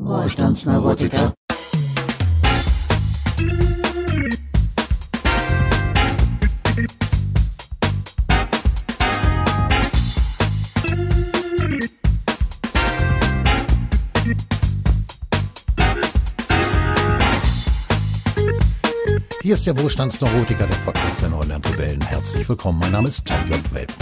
Wohlstandsneurotiker. Hier ist der Wohlstandsneurotiker, der Podcast der Neuland Rebellen. Herzlich willkommen, mein Name ist Tom J. Welpen.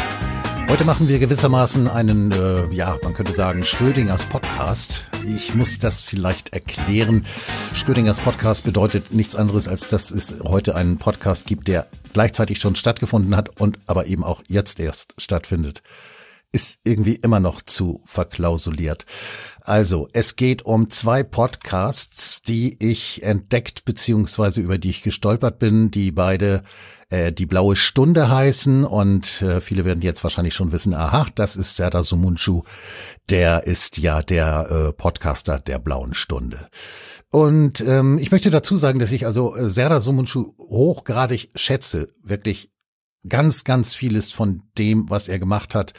Heute machen wir gewissermaßen einen, äh, ja, man könnte sagen, Schrödingers Podcast ich muss das vielleicht erklären. Schrödingers Podcast bedeutet nichts anderes, als dass es heute einen Podcast gibt, der gleichzeitig schon stattgefunden hat und aber eben auch jetzt erst stattfindet ist irgendwie immer noch zu verklausuliert. Also, es geht um zwei Podcasts, die ich entdeckt beziehungsweise über die ich gestolpert bin, die beide äh, die blaue Stunde heißen. Und äh, viele werden jetzt wahrscheinlich schon wissen, aha, das ist Serda Sumunchu. Der ist ja der äh, Podcaster der blauen Stunde. Und ähm, ich möchte dazu sagen, dass ich also äh, Serdar Sumunchu hochgradig schätze. Wirklich ganz, ganz vieles von dem, was er gemacht hat.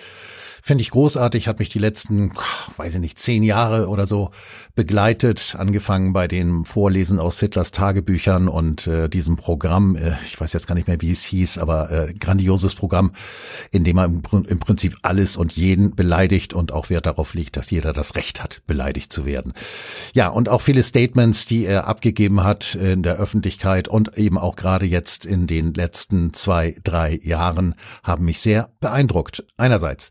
Finde ich großartig, hat mich die letzten, weiß ich nicht, zehn Jahre oder so begleitet, angefangen bei dem Vorlesen aus Hitlers Tagebüchern und äh, diesem Programm, äh, ich weiß jetzt gar nicht mehr, wie es hieß, aber äh, grandioses Programm, in dem man im, im Prinzip alles und jeden beleidigt und auch Wert darauf legt, dass jeder das Recht hat, beleidigt zu werden. Ja, und auch viele Statements, die er abgegeben hat in der Öffentlichkeit und eben auch gerade jetzt in den letzten zwei, drei Jahren, haben mich sehr beeindruckt. Einerseits.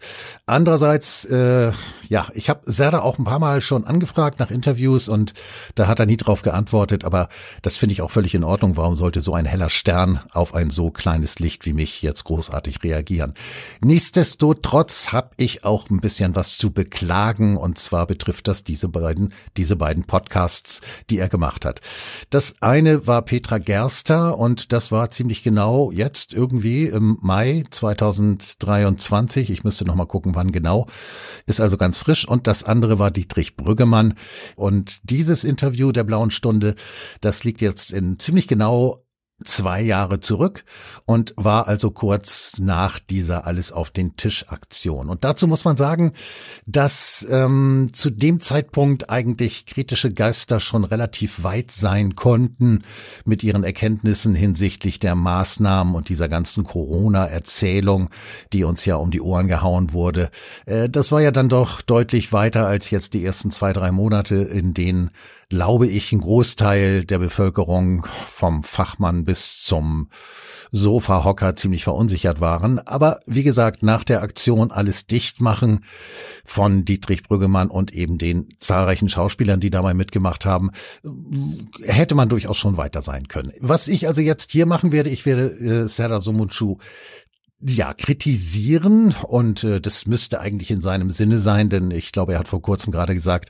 Andererseits, äh, ja, ich habe Serda auch ein paar Mal schon angefragt nach Interviews und da hat er nie drauf geantwortet, aber das finde ich auch völlig in Ordnung. Warum sollte so ein heller Stern auf ein so kleines Licht wie mich jetzt großartig reagieren? Nichtsdestotrotz habe ich auch ein bisschen was zu beklagen und zwar betrifft das diese beiden, diese beiden Podcasts, die er gemacht hat. Das eine war Petra Gerster und das war ziemlich genau jetzt irgendwie im Mai 2023. Ich müsste nochmal gucken, wann genau. Ist also ganz Hans Frisch und das andere war Dietrich Brüggemann. Und dieses Interview der Blauen Stunde, das liegt jetzt in ziemlich genau zwei Jahre zurück und war also kurz nach dieser Alles auf den Tisch Aktion. Und dazu muss man sagen, dass ähm, zu dem Zeitpunkt eigentlich kritische Geister schon relativ weit sein konnten mit ihren Erkenntnissen hinsichtlich der Maßnahmen und dieser ganzen Corona-Erzählung, die uns ja um die Ohren gehauen wurde. Äh, das war ja dann doch deutlich weiter als jetzt die ersten zwei, drei Monate, in denen glaube ich, ein Großteil der Bevölkerung vom Fachmann bis zum Sofahocker ziemlich verunsichert waren. Aber wie gesagt, nach der Aktion Alles dicht machen von Dietrich Brüggemann und eben den zahlreichen Schauspielern, die dabei mitgemacht haben, hätte man durchaus schon weiter sein können. Was ich also jetzt hier machen werde, ich werde äh, Sarah Sumunchu ja, kritisieren und äh, das müsste eigentlich in seinem Sinne sein, denn ich glaube, er hat vor kurzem gerade gesagt,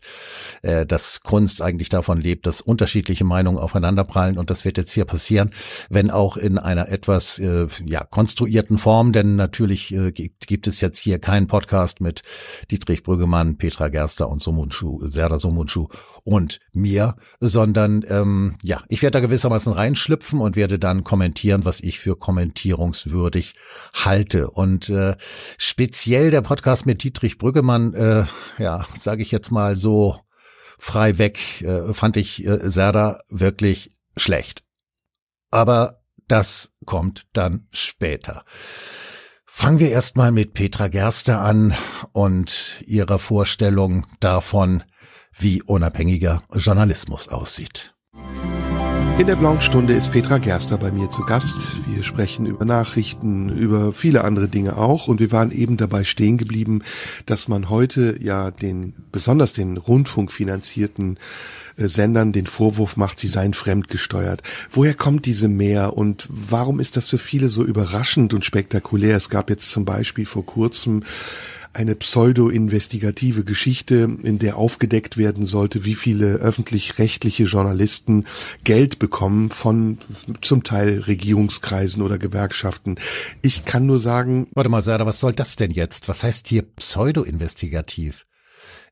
äh, dass Kunst eigentlich davon lebt, dass unterschiedliche Meinungen aufeinanderprallen und das wird jetzt hier passieren, wenn auch in einer etwas äh, ja, konstruierten Form, denn natürlich äh, gibt, gibt es jetzt hier keinen Podcast mit Dietrich Brüggemann, Petra Gerster und Somunchu, Serda Somunchu und mir, sondern ähm, ja, ich werde da gewissermaßen reinschlüpfen und werde dann kommentieren, was ich für kommentierungswürdig halte. Und äh, speziell der Podcast mit Dietrich Brüggemann, äh, ja, sage ich jetzt mal so frei weg, äh, fand ich äh, Serda wirklich schlecht. Aber das kommt dann später. Fangen wir erstmal mit Petra Gerste an und ihrer Vorstellung davon, wie unabhängiger Journalismus aussieht. In der blauen Stunde ist Petra Gerster bei mir zu Gast. Wir sprechen über Nachrichten, über viele andere Dinge auch. Und wir waren eben dabei stehen geblieben, dass man heute ja den, besonders den rundfunkfinanzierten äh, Sendern den Vorwurf macht, sie seien fremdgesteuert. Woher kommt diese Mehr und warum ist das für viele so überraschend und spektakulär? Es gab jetzt zum Beispiel vor kurzem eine pseudo-investigative Geschichte, in der aufgedeckt werden sollte, wie viele öffentlich-rechtliche Journalisten Geld bekommen von zum Teil Regierungskreisen oder Gewerkschaften. Ich kann nur sagen. Warte mal, Sarah, was soll das denn jetzt? Was heißt hier pseudo-investigativ?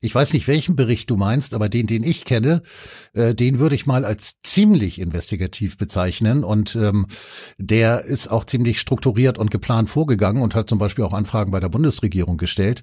ich weiß nicht, welchen Bericht du meinst, aber den, den ich kenne, äh, den würde ich mal als ziemlich investigativ bezeichnen. Und ähm, der ist auch ziemlich strukturiert und geplant vorgegangen und hat zum Beispiel auch Anfragen bei der Bundesregierung gestellt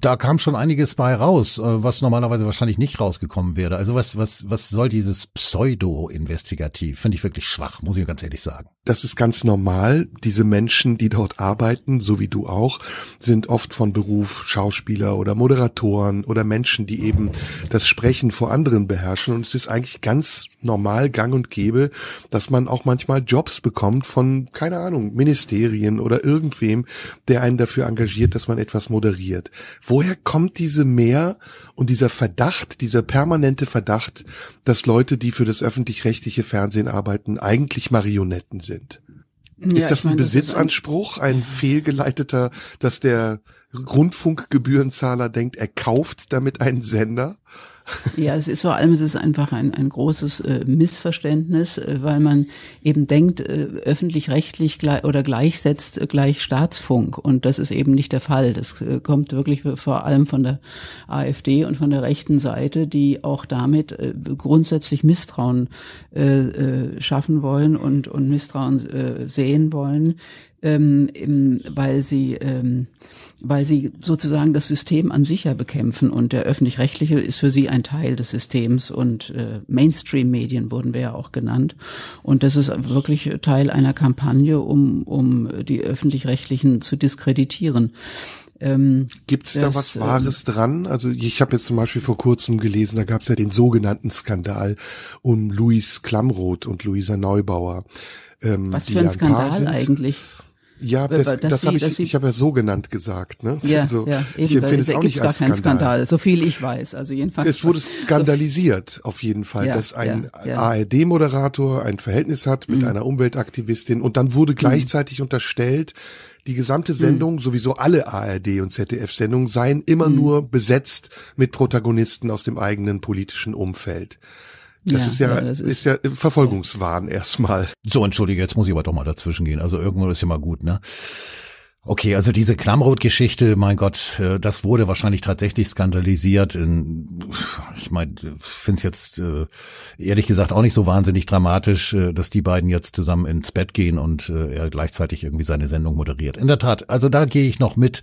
da kam schon einiges bei raus, äh, was normalerweise wahrscheinlich nicht rausgekommen wäre. Also was, was, was soll dieses Pseudo-Investigativ? Finde ich wirklich schwach, muss ich ganz ehrlich sagen. Das ist ganz normal. Diese Menschen, die dort arbeiten, so wie du auch, sind oft von Beruf Schauspieler oder Moderatoren oder Menschen, die eben das Sprechen vor anderen beherrschen. Und es ist eigentlich ganz normal, gang und gäbe, dass man auch manchmal Jobs bekommt von, keine Ahnung, Ministerien oder irgendwem, der einen dafür engagiert, dass man etwas moderiert woher kommt diese Mehr und dieser Verdacht, dieser permanente Verdacht, dass Leute, die für das öffentlich-rechtliche Fernsehen arbeiten, eigentlich Marionetten sind? Ja, ist das ein Besitzanspruch, das ein, ein fehlgeleiteter, dass der Rundfunkgebührenzahler denkt, er kauft damit einen Sender? Ja, es ist vor allem, es ist einfach ein, ein großes äh, Missverständnis, äh, weil man eben denkt, äh, öffentlich-rechtlich gleich, oder gleichsetzt äh, gleich Staatsfunk. Und das ist eben nicht der Fall. Das äh, kommt wirklich vor allem von der AfD und von der rechten Seite, die auch damit äh, grundsätzlich Misstrauen äh, äh, schaffen wollen und, und Misstrauen sehen wollen, ähm, eben, weil sie, ähm, weil sie sozusagen das System an sich ja bekämpfen und der öffentlich-rechtliche ist für sie ein Teil des Systems und äh, Mainstream-Medien wurden wir ja auch genannt und das ist wirklich Teil einer Kampagne, um, um die öffentlich-rechtlichen zu diskreditieren. Ähm, Gibt es da was ähm, Wahres ähm, dran? Also ich habe jetzt zum Beispiel vor kurzem gelesen, da gab es ja den sogenannten Skandal um Luis Klamroth und Luisa Neubauer. Ähm, was für ein Skandal eigentlich? Ja, das, das, das habe ich, ich habe ja so genannt gesagt. Ne? Ja, also, ja, eben, ich empfinde es auch nicht als Skandal. Skandal. So viel ich weiß. Also jedenfalls. Es wurde skandalisiert so auf jeden Fall, ja, dass ein ja, ARD-Moderator ein Verhältnis hat mit mhm. einer Umweltaktivistin und dann wurde mhm. gleichzeitig mhm. unterstellt, die gesamte mhm. Sendung, mhm. sowieso alle ARD und ZDF-Sendungen, seien immer mhm. nur besetzt mit Protagonisten aus dem eigenen politischen Umfeld. Das ja, ist ja, das ist, ist, ja Verfolgungswahn ja. erstmal. So, entschuldige, jetzt muss ich aber doch mal dazwischen gehen. Also irgendwo ist ja mal gut, ne? Okay, also diese Klamroth-Geschichte, mein Gott, äh, das wurde wahrscheinlich tatsächlich skandalisiert. Ich meine, finde es jetzt äh, ehrlich gesagt auch nicht so wahnsinnig dramatisch, äh, dass die beiden jetzt zusammen ins Bett gehen und er gleichzeitig irgendwie seine Sendung moderiert. In der Tat, also da gehe ich noch mit.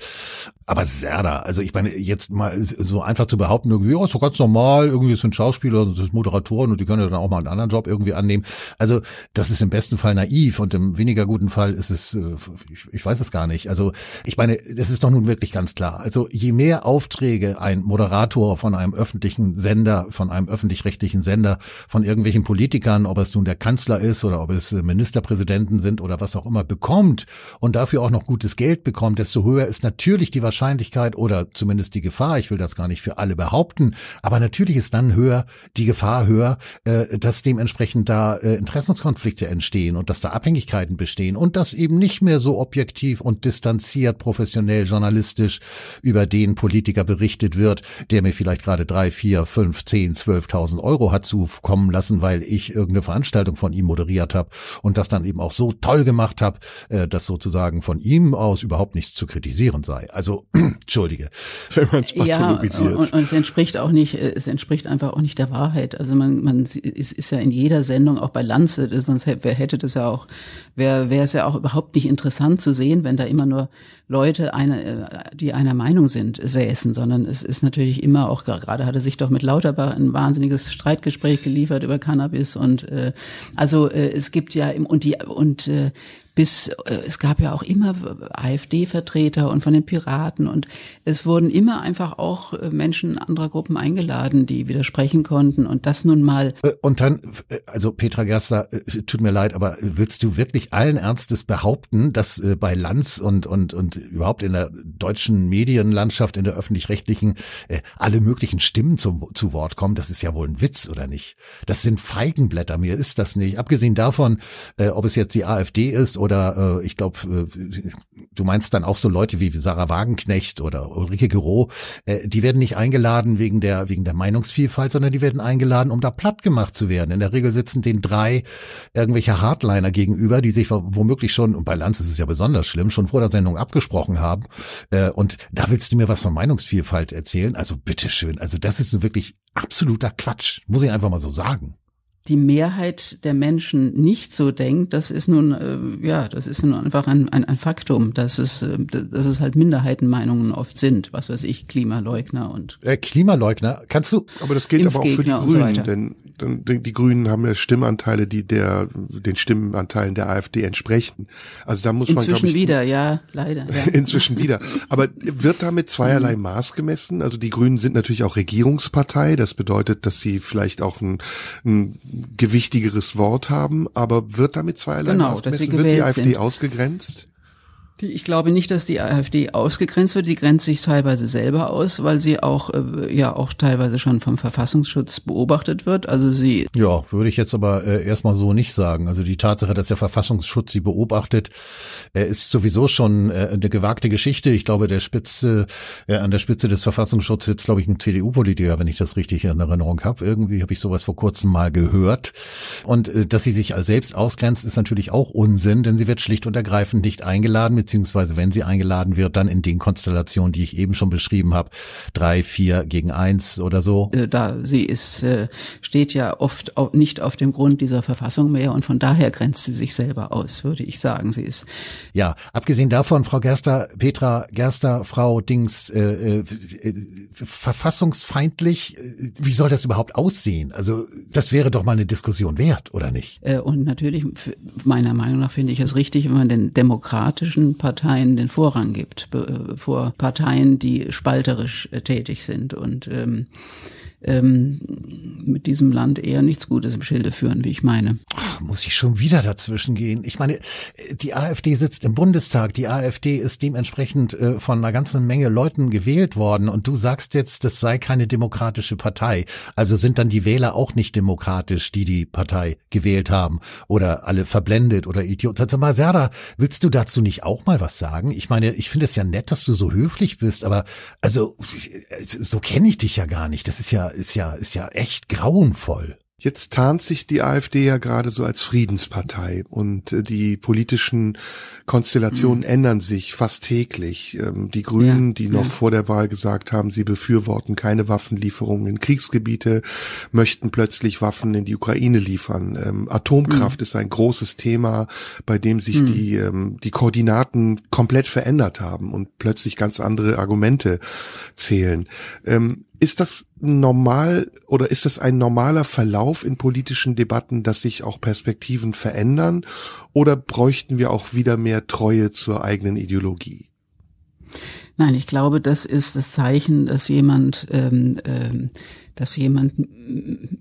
Aber Serda, also ich meine, jetzt mal so einfach zu behaupten, irgendwie, ja, ist doch ganz normal, irgendwie sind Schauspieler, sind Moderatoren und die können ja dann auch mal einen anderen Job irgendwie annehmen. Also das ist im besten Fall naiv und im weniger guten Fall ist es, ich, ich weiß es gar nicht. Also ich meine, das ist doch nun wirklich ganz klar. Also je mehr Aufträge ein Moderator von einem öffentlichen Sender, von einem öffentlich-rechtlichen Sender, von irgendwelchen Politikern, ob es nun der Kanzler ist oder ob es Ministerpräsidenten sind oder was auch immer, bekommt und dafür auch noch gutes Geld bekommt, desto höher ist natürlich die Wahrscheinlichkeit oder zumindest die Gefahr, ich will das gar nicht für alle behaupten, aber natürlich ist dann höher die Gefahr höher, äh, dass dementsprechend da äh, Interessenskonflikte entstehen und dass da Abhängigkeiten bestehen und das eben nicht mehr so objektiv und distanziert distanziert, professionell, journalistisch über den Politiker berichtet wird, der mir vielleicht gerade drei, vier, fünf, zehn, zwölftausend Euro hat zukommen lassen, weil ich irgendeine Veranstaltung von ihm moderiert habe und das dann eben auch so toll gemacht habe, äh, dass sozusagen von ihm aus überhaupt nichts zu kritisieren sei. Also, entschuldige. Wenn man ja, und, und es entspricht auch nicht, äh, es entspricht einfach auch nicht der Wahrheit. Also man, man ist, ist ja in jeder Sendung, auch bei Lanze, sonst hätte, wer hätte das ja auch, wäre es ja auch überhaupt nicht interessant zu sehen, wenn da immer immer nur Leute, eine, äh, die einer Meinung sind, säßen, sondern es ist natürlich immer auch, gerade hat er sich doch mit Lauterbach ein wahnsinniges Streitgespräch geliefert über Cannabis und äh, also äh, es gibt ja im und die und äh, bis äh, es gab ja auch immer AfD-Vertreter und von den Piraten und es wurden immer einfach auch äh, Menschen anderer Gruppen eingeladen, die widersprechen konnten und das nun mal. Äh, und dann, äh, also Petra Gerster, tut mir leid, aber willst du wirklich allen Ernstes behaupten, dass bei Lanz und und und überhaupt in der deutschen Medienlandschaft, in der öffentlich-rechtlichen, alle möglichen Stimmen zum, zu Wort kommen? Das ist ja wohl ein Witz oder nicht? Das sind Feigenblätter. Mir ist das nicht. Abgesehen davon, ob es jetzt die AfD ist oder äh, ich glaube, äh, du meinst dann auch so Leute wie Sarah Wagenknecht oder Ulrike Gero, äh, die werden nicht eingeladen wegen der wegen der Meinungsvielfalt, sondern die werden eingeladen, um da platt gemacht zu werden. In der Regel sitzen den drei irgendwelche Hardliner gegenüber, die sich womöglich schon und bei Lanz ist es ja besonders schlimm, schon vor der Sendung abgesprochen haben. Äh, und da willst du mir was von Meinungsvielfalt erzählen? Also bitteschön. Also das ist nun wirklich absoluter Quatsch, muss ich einfach mal so sagen die Mehrheit der Menschen nicht so denkt, das ist nun, äh, ja, das ist nun einfach ein, ein, ein Faktum, dass es, äh, dass es halt Minderheitenmeinungen oft sind, was weiß ich, Klimaleugner und. Äh, Klimaleugner, kannst du. Aber das gilt aber auch für die Grünen, so denn dann, die Grünen haben ja Stimmanteile, die der den Stimmanteilen der AfD entsprechen. Also da muss inzwischen man inzwischen wieder, ja, leider. Ja. inzwischen wieder. Aber wird damit zweierlei Maß gemessen? Also die Grünen sind natürlich auch Regierungspartei. Das bedeutet, dass sie vielleicht auch ein, ein gewichtigeres Wort haben. Aber wird damit zweierlei genau, Maß gemessen? Wird die AfD sind. ausgegrenzt? Ich glaube nicht, dass die AfD ausgegrenzt wird. Sie grenzt sich teilweise selber aus, weil sie auch äh, ja auch teilweise schon vom Verfassungsschutz beobachtet wird. Also sie ja, würde ich jetzt aber äh, erstmal so nicht sagen. Also die Tatsache, dass der Verfassungsschutz sie beobachtet, äh, ist sowieso schon äh, eine gewagte Geschichte. Ich glaube, der Spitze äh, an der Spitze des Verfassungsschutzes sitzt, glaube ich, ein CDU-Politiker, wenn ich das richtig in Erinnerung habe. Irgendwie habe ich sowas vor kurzem mal gehört. Und äh, dass sie sich selbst ausgrenzt, ist natürlich auch Unsinn, denn sie wird schlicht und ergreifend nicht eingeladen beziehungsweise wenn sie eingeladen wird, dann in den Konstellationen, die ich eben schon beschrieben habe, drei, vier gegen eins oder so. Äh, da sie ist, äh, steht ja oft nicht auf dem Grund dieser Verfassung mehr und von daher grenzt sie sich selber aus, würde ich sagen. Sie ist. Ja, abgesehen davon, Frau Gerster, Petra Gerster, Frau Dings, äh, äh, äh verfassungsfeindlich, wie soll das überhaupt aussehen? Also das wäre doch mal eine Diskussion wert, oder nicht? Und natürlich, meiner Meinung nach finde ich es richtig, wenn man den demokratischen Parteien den Vorrang gibt, äh, vor Parteien, die spalterisch äh, tätig sind und ähm, ähm, mit diesem Land eher nichts Gutes im Schilde führen, wie ich meine. Ach, muss ich schon wieder dazwischen gehen? Ich meine, die AfD sitzt im Bundestag, die AfD ist dementsprechend äh, von einer ganzen Menge Leuten gewählt worden und du sagst jetzt, das sei keine demokratische Partei. Also sind dann die Wähler auch nicht demokratisch, die die Partei gewählt haben oder alle verblendet oder Idiot. Sag mal, Serda, willst du dazu nicht auch mal was sagen? Ich meine, ich finde es ja nett, dass du so höflich bist, aber also so kenne ich dich ja gar nicht. Das ist ja ist ja, ist ja echt grauenvoll. Jetzt tarnt sich die AfD ja gerade so als Friedenspartei und äh, die politischen Konstellationen mhm. ändern sich fast täglich. Ähm, die Grünen, ja, die noch ja. vor der Wahl gesagt haben, sie befürworten keine Waffenlieferungen in Kriegsgebiete, möchten plötzlich Waffen in die Ukraine liefern. Ähm, Atomkraft mhm. ist ein großes Thema, bei dem sich mhm. die, ähm, die Koordinaten komplett verändert haben und plötzlich ganz andere Argumente zählen. Ist das normal oder ist das ein normaler Verlauf in politischen Debatten, dass sich auch Perspektiven verändern? Oder bräuchten wir auch wieder mehr Treue zur eigenen Ideologie? Nein, ich glaube, das ist das Zeichen, dass jemand ähm, ähm, dass jemand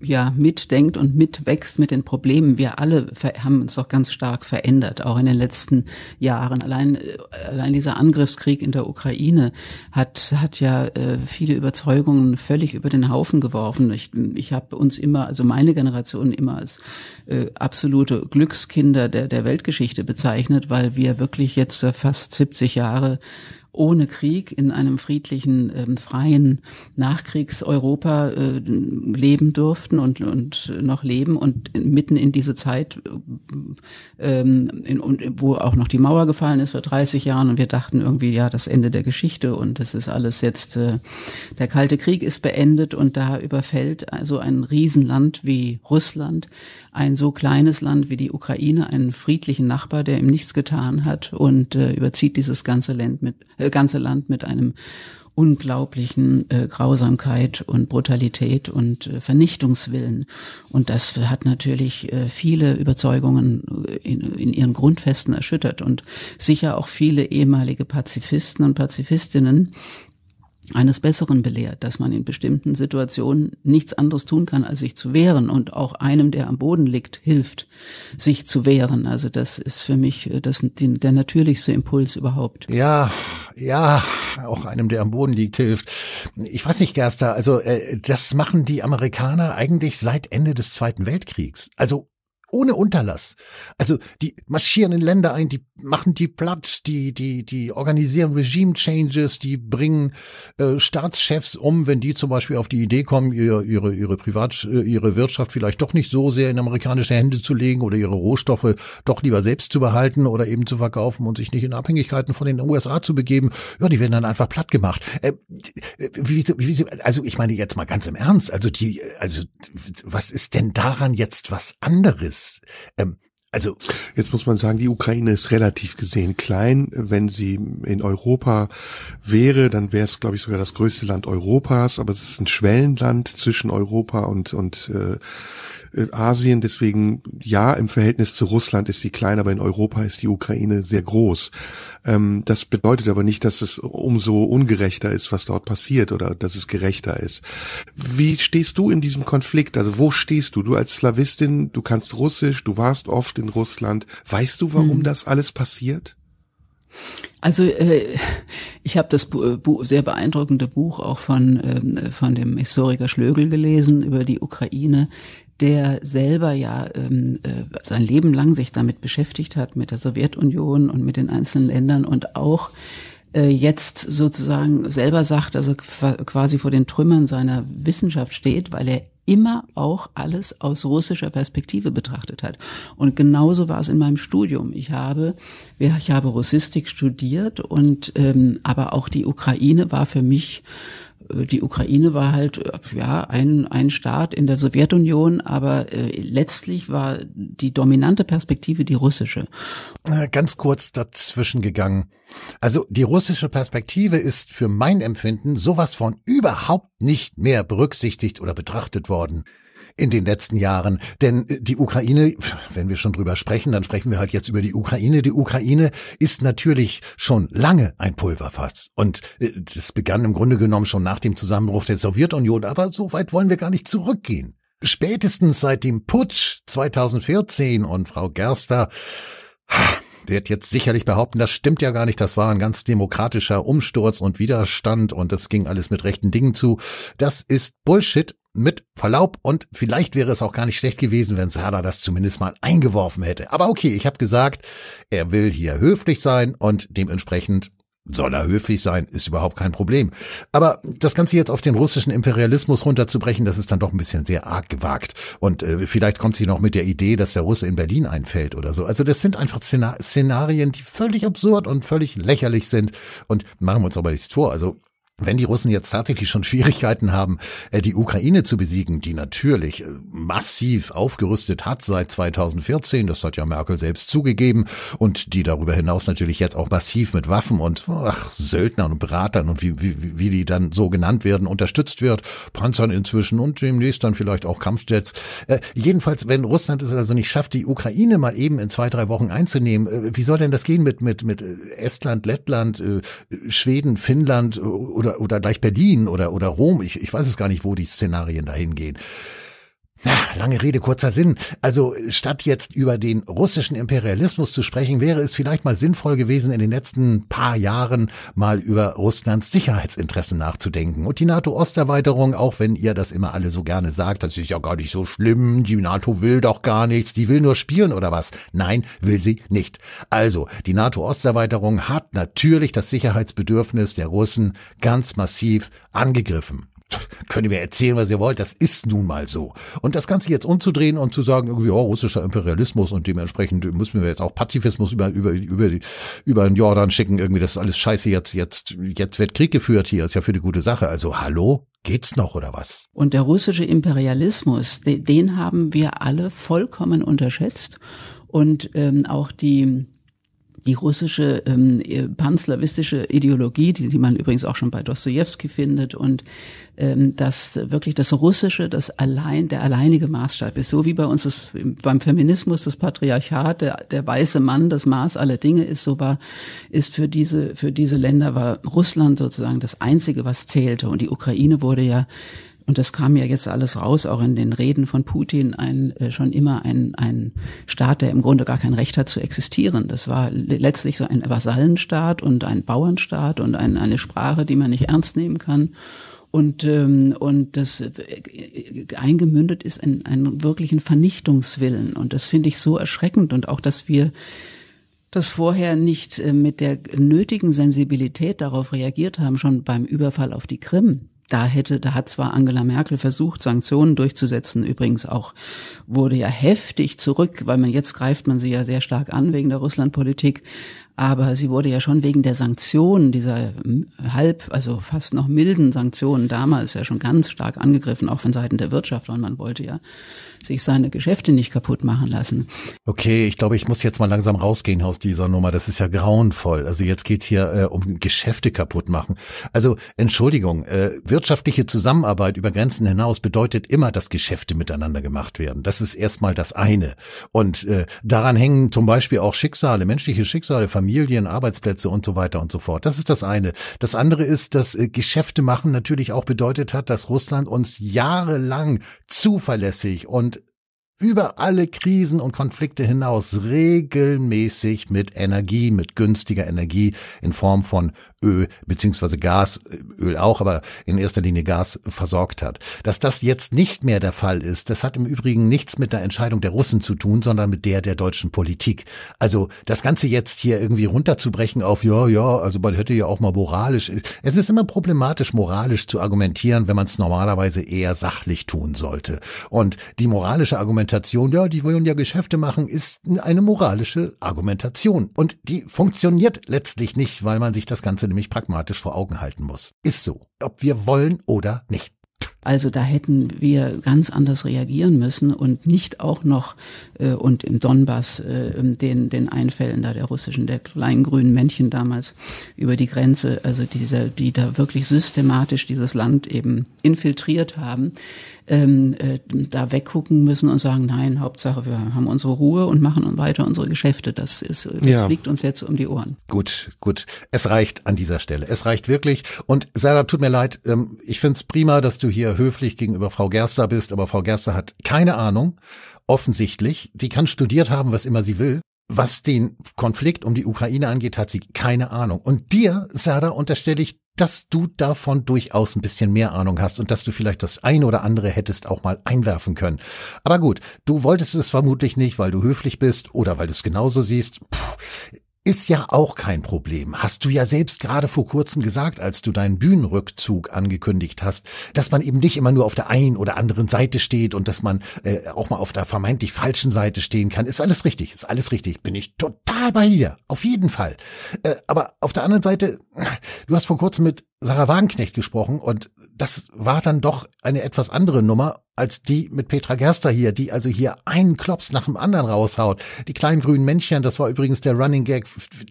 ja mitdenkt und mitwächst mit den Problemen. Wir alle haben uns doch ganz stark verändert, auch in den letzten Jahren. Allein, äh, allein dieser Angriffskrieg in der Ukraine hat, hat ja äh, viele Überzeugungen völlig über den Haufen geworfen. Ich, ich habe uns immer, also meine Generation immer als äh, absolute Glückskinder der, der Weltgeschichte bezeichnet, weil wir wirklich jetzt äh, fast 70 Jahre ohne Krieg in einem friedlichen, ähm, freien Nachkriegseuropa äh, leben durften und, und noch leben und mitten in diese Zeit, äh, ähm, in, und, wo auch noch die Mauer gefallen ist vor 30 Jahren und wir dachten irgendwie, ja, das Ende der Geschichte und das ist alles jetzt, äh, der Kalte Krieg ist beendet und da überfällt also ein Riesenland wie Russland ein so kleines Land wie die Ukraine einen friedlichen Nachbar, der ihm nichts getan hat und äh, überzieht dieses ganze Land mit, äh, ganze Land mit einem unglaublichen äh, Grausamkeit und Brutalität und äh, Vernichtungswillen. Und das hat natürlich äh, viele Überzeugungen äh, in, in ihren Grundfesten erschüttert und sicher auch viele ehemalige Pazifisten und Pazifistinnen, eines Besseren belehrt, dass man in bestimmten Situationen nichts anderes tun kann, als sich zu wehren und auch einem, der am Boden liegt, hilft, sich zu wehren. Also das ist für mich äh, das, die, der natürlichste Impuls überhaupt. Ja, ja, auch einem, der am Boden liegt, hilft. Ich weiß nicht, Gerster, also äh, das machen die Amerikaner eigentlich seit Ende des Zweiten Weltkriegs. Also ohne Unterlass. Also die marschieren in Länder ein, die machen die platt, die die die organisieren Regime Changes, die bringen äh, Staatschefs um, wenn die zum Beispiel auf die Idee kommen, ihre ihre ihre Privat äh, ihre Wirtschaft vielleicht doch nicht so sehr in amerikanische Hände zu legen oder ihre Rohstoffe doch lieber selbst zu behalten oder eben zu verkaufen und sich nicht in Abhängigkeiten von den USA zu begeben. Ja, die werden dann einfach platt gemacht. Äh, äh wie, wie, also ich meine jetzt mal ganz im Ernst, also die also was ist denn daran jetzt was anderes? ähm, also jetzt muss man sagen, die Ukraine ist relativ gesehen klein. Wenn sie in Europa wäre, dann wäre es, glaube ich, sogar das größte Land Europas. Aber es ist ein Schwellenland zwischen Europa und und äh, äh, Asien, deswegen ja, im Verhältnis zu Russland ist sie klein, aber in Europa ist die Ukraine sehr groß. Ähm, das bedeutet aber nicht, dass es umso ungerechter ist, was dort passiert oder dass es gerechter ist. Wie stehst du in diesem Konflikt? Also wo stehst du? Du als Slawistin, du kannst Russisch, du warst oft in Russland. Weißt du, warum hm. das alles passiert? Also äh, ich habe das sehr beeindruckende Buch auch von, ähm, von dem Historiker Schlögel gelesen über die Ukraine, der selber ja ähm, äh, sein Leben lang sich damit beschäftigt hat, mit der Sowjetunion und mit den einzelnen Ländern und auch äh, jetzt sozusagen selber sagt, also quasi vor den Trümmern seiner Wissenschaft steht, weil er immer auch alles aus russischer Perspektive betrachtet hat. Und genauso war es in meinem Studium. Ich habe, ich habe Russistik studiert und ähm, aber auch die Ukraine war für mich die Ukraine war halt ja ein, ein Staat in der Sowjetunion, aber äh, letztlich war die dominante Perspektive die russische. Ganz kurz dazwischen gegangen. Also die russische Perspektive ist für mein Empfinden sowas von überhaupt nicht mehr berücksichtigt oder betrachtet worden in den letzten Jahren. Denn äh, die Ukraine, wenn wir schon drüber sprechen, dann sprechen wir halt jetzt über die Ukraine. Die Ukraine ist natürlich schon lange ein Pulverfass. Und äh, das begann im Grunde genommen schon nach dem Zusammenbruch der Sowjetunion. Aber so weit wollen wir gar nicht zurückgehen. Spätestens seit dem Putsch 2014 und Frau Gerster wird jetzt sicherlich behaupten, das stimmt ja gar nicht, das war ein ganz demokratischer Umsturz und Widerstand und das ging alles mit rechten Dingen zu. Das ist Bullshit mit Verlaub und vielleicht wäre es auch gar nicht schlecht gewesen, wenn Sada das zumindest mal eingeworfen hätte. Aber okay, ich habe gesagt, er will hier höflich sein und dementsprechend soll er höflich sein, ist überhaupt kein Problem. Aber das Ganze jetzt auf den russischen Imperialismus runterzubrechen, das ist dann doch ein bisschen sehr arg gewagt. Und äh, vielleicht kommt sie noch mit der Idee, dass der Russe in Berlin einfällt oder so. Also das sind einfach Szenar Szenarien, die völlig absurd und völlig lächerlich sind. Und machen wir uns aber nichts vor. Also wenn die Russen jetzt tatsächlich schon Schwierigkeiten haben, äh, die Ukraine zu besiegen, die natürlich äh, massiv aufgerüstet hat seit 2014, das hat ja Merkel selbst zugegeben, und die darüber hinaus natürlich jetzt auch massiv mit Waffen und ach, Söldnern und Beratern und wie, wie, wie die dann so genannt werden, unterstützt wird, Panzern inzwischen und demnächst dann vielleicht auch Kampfjets. Äh, jedenfalls, wenn Russland es also nicht schafft, die Ukraine mal eben in zwei, drei Wochen einzunehmen, äh, wie soll denn das gehen mit, mit, mit äh, Estland, Lettland, äh, Schweden, Finnland oder, oder gleich Berlin oder, oder Rom, ich, ich weiß es gar nicht, wo die Szenarien dahin gehen. Na, lange Rede, kurzer Sinn. Also statt jetzt über den russischen Imperialismus zu sprechen, wäre es vielleicht mal sinnvoll gewesen, in den letzten paar Jahren mal über Russlands Sicherheitsinteressen nachzudenken. Und die NATO-Osterweiterung, auch wenn ihr das immer alle so gerne sagt, das ist ja gar nicht so schlimm, die NATO will doch gar nichts, die will nur spielen oder was. Nein, will sie nicht. Also, die NATO-Osterweiterung hat natürlich das Sicherheitsbedürfnis der Russen ganz massiv angegriffen könnt ihr mir erzählen, was ihr wollt, das ist nun mal so. Und das Ganze jetzt umzudrehen und zu sagen, irgendwie, oh, russischer Imperialismus und dementsprechend müssen wir jetzt auch Pazifismus über, über, über, über den Jordan schicken, irgendwie, das ist alles scheiße, jetzt, jetzt, jetzt wird Krieg geführt hier, ist ja für die gute Sache. Also, hallo? Geht's noch oder was? Und der russische Imperialismus, den haben wir alle vollkommen unterschätzt. Und ähm, auch die die russische ähm, äh, panslawistische Ideologie, die, die man übrigens auch schon bei Dostoevsky findet, und ähm, dass wirklich das Russische das allein der alleinige Maßstab ist, so wie bei uns das, beim Feminismus das Patriarchat, der, der weiße Mann das Maß aller Dinge ist, so war ist für diese für diese Länder war Russland sozusagen das einzige, was zählte, und die Ukraine wurde ja und das kam ja jetzt alles raus, auch in den Reden von Putin, ein, äh, schon immer ein, ein Staat, der im Grunde gar kein Recht hat zu existieren. Das war letztlich so ein Vasallenstaat und ein Bauernstaat und ein, eine Sprache, die man nicht ernst nehmen kann. Und, ähm, und das äh, eingemündet ist in einen wirklichen Vernichtungswillen. Und das finde ich so erschreckend. Und auch, dass wir das vorher nicht äh, mit der nötigen Sensibilität darauf reagiert haben, schon beim Überfall auf die Krim da hätte, da hat zwar Angela Merkel versucht, Sanktionen durchzusetzen, übrigens auch wurde ja heftig zurück, weil man jetzt greift man sie ja sehr stark an wegen der Russlandpolitik, aber sie wurde ja schon wegen der Sanktionen, dieser hm, halb, also fast noch milden Sanktionen damals ja schon ganz stark angegriffen, auch von Seiten der Wirtschaft. Und man wollte ja sich seine Geschäfte nicht kaputt machen lassen. Okay, ich glaube, ich muss jetzt mal langsam rausgehen aus dieser Nummer. Das ist ja grauenvoll. Also jetzt geht's hier äh, um Geschäfte kaputt machen. Also Entschuldigung, äh, wirtschaftliche Zusammenarbeit über Grenzen hinaus bedeutet immer, dass Geschäfte miteinander gemacht werden. Das ist erstmal das eine. Und äh, daran hängen zum Beispiel auch Schicksale, menschliche Schicksale, Familien, Arbeitsplätze und so weiter und so fort. Das ist das eine. Das andere ist, dass äh, Geschäfte machen natürlich auch bedeutet hat, dass Russland uns jahrelang zuverlässig und über alle Krisen und Konflikte hinaus regelmäßig mit Energie, mit günstiger Energie in Form von Öl beziehungsweise Gas, äh, Öl auch, aber in erster Linie Gas versorgt hat. Dass das jetzt nicht mehr der Fall ist, das hat im Übrigen nichts mit der Entscheidung der Russen zu tun, sondern mit der der deutschen Politik. Also das Ganze jetzt hier irgendwie runterzubrechen auf, ja, ja, also man hätte ja auch mal moralisch, es ist immer problematisch, moralisch zu argumentieren, wenn man es normalerweise eher sachlich tun sollte. Und die moralische Argumentation Argumentation, ja, die wollen ja Geschäfte machen, ist eine moralische Argumentation. Und die funktioniert letztlich nicht, weil man sich das Ganze nämlich pragmatisch vor Augen halten muss. Ist so. Ob wir wollen oder nicht. Also da hätten wir ganz anders reagieren müssen und nicht auch noch äh, und im Donbass äh, den den Einfällen da der russischen der kleinen grünen Männchen damals über die Grenze, also die die da wirklich systematisch dieses Land eben infiltriert haben ähm, äh, da weggucken müssen und sagen, nein, Hauptsache, wir haben unsere Ruhe und machen weiter unsere Geschäfte. Das ist, äh, das ja. fliegt uns jetzt um die Ohren. Gut, gut. Es reicht an dieser Stelle. Es reicht wirklich. Und Sarah, tut mir leid, ähm, ich finde es prima, dass du hier höflich gegenüber Frau Gerster bist, aber Frau Gerster hat keine Ahnung, offensichtlich. Die kann studiert haben, was immer sie will. Was den Konflikt um die Ukraine angeht, hat sie keine Ahnung. Und dir, Sada, unterstelle ich dass du davon durchaus ein bisschen mehr Ahnung hast und dass du vielleicht das ein oder andere hättest auch mal einwerfen können. Aber gut, du wolltest es vermutlich nicht, weil du höflich bist oder weil du es genauso siehst. Puh, ist ja auch kein Problem. Hast du ja selbst gerade vor kurzem gesagt, als du deinen Bühnenrückzug angekündigt hast, dass man eben nicht immer nur auf der einen oder anderen Seite steht und dass man äh, auch mal auf der vermeintlich falschen Seite stehen kann. Ist alles richtig, ist alles richtig. Bin ich total bei dir. Auf jeden Fall. Äh, aber auf der anderen Seite, du hast vor kurzem mit Sarah Wagenknecht gesprochen und das war dann doch eine etwas andere Nummer als die mit Petra Gerster hier, die also hier einen Klops nach dem anderen raushaut. Die kleinen grünen Männchen, das war übrigens der Running Gag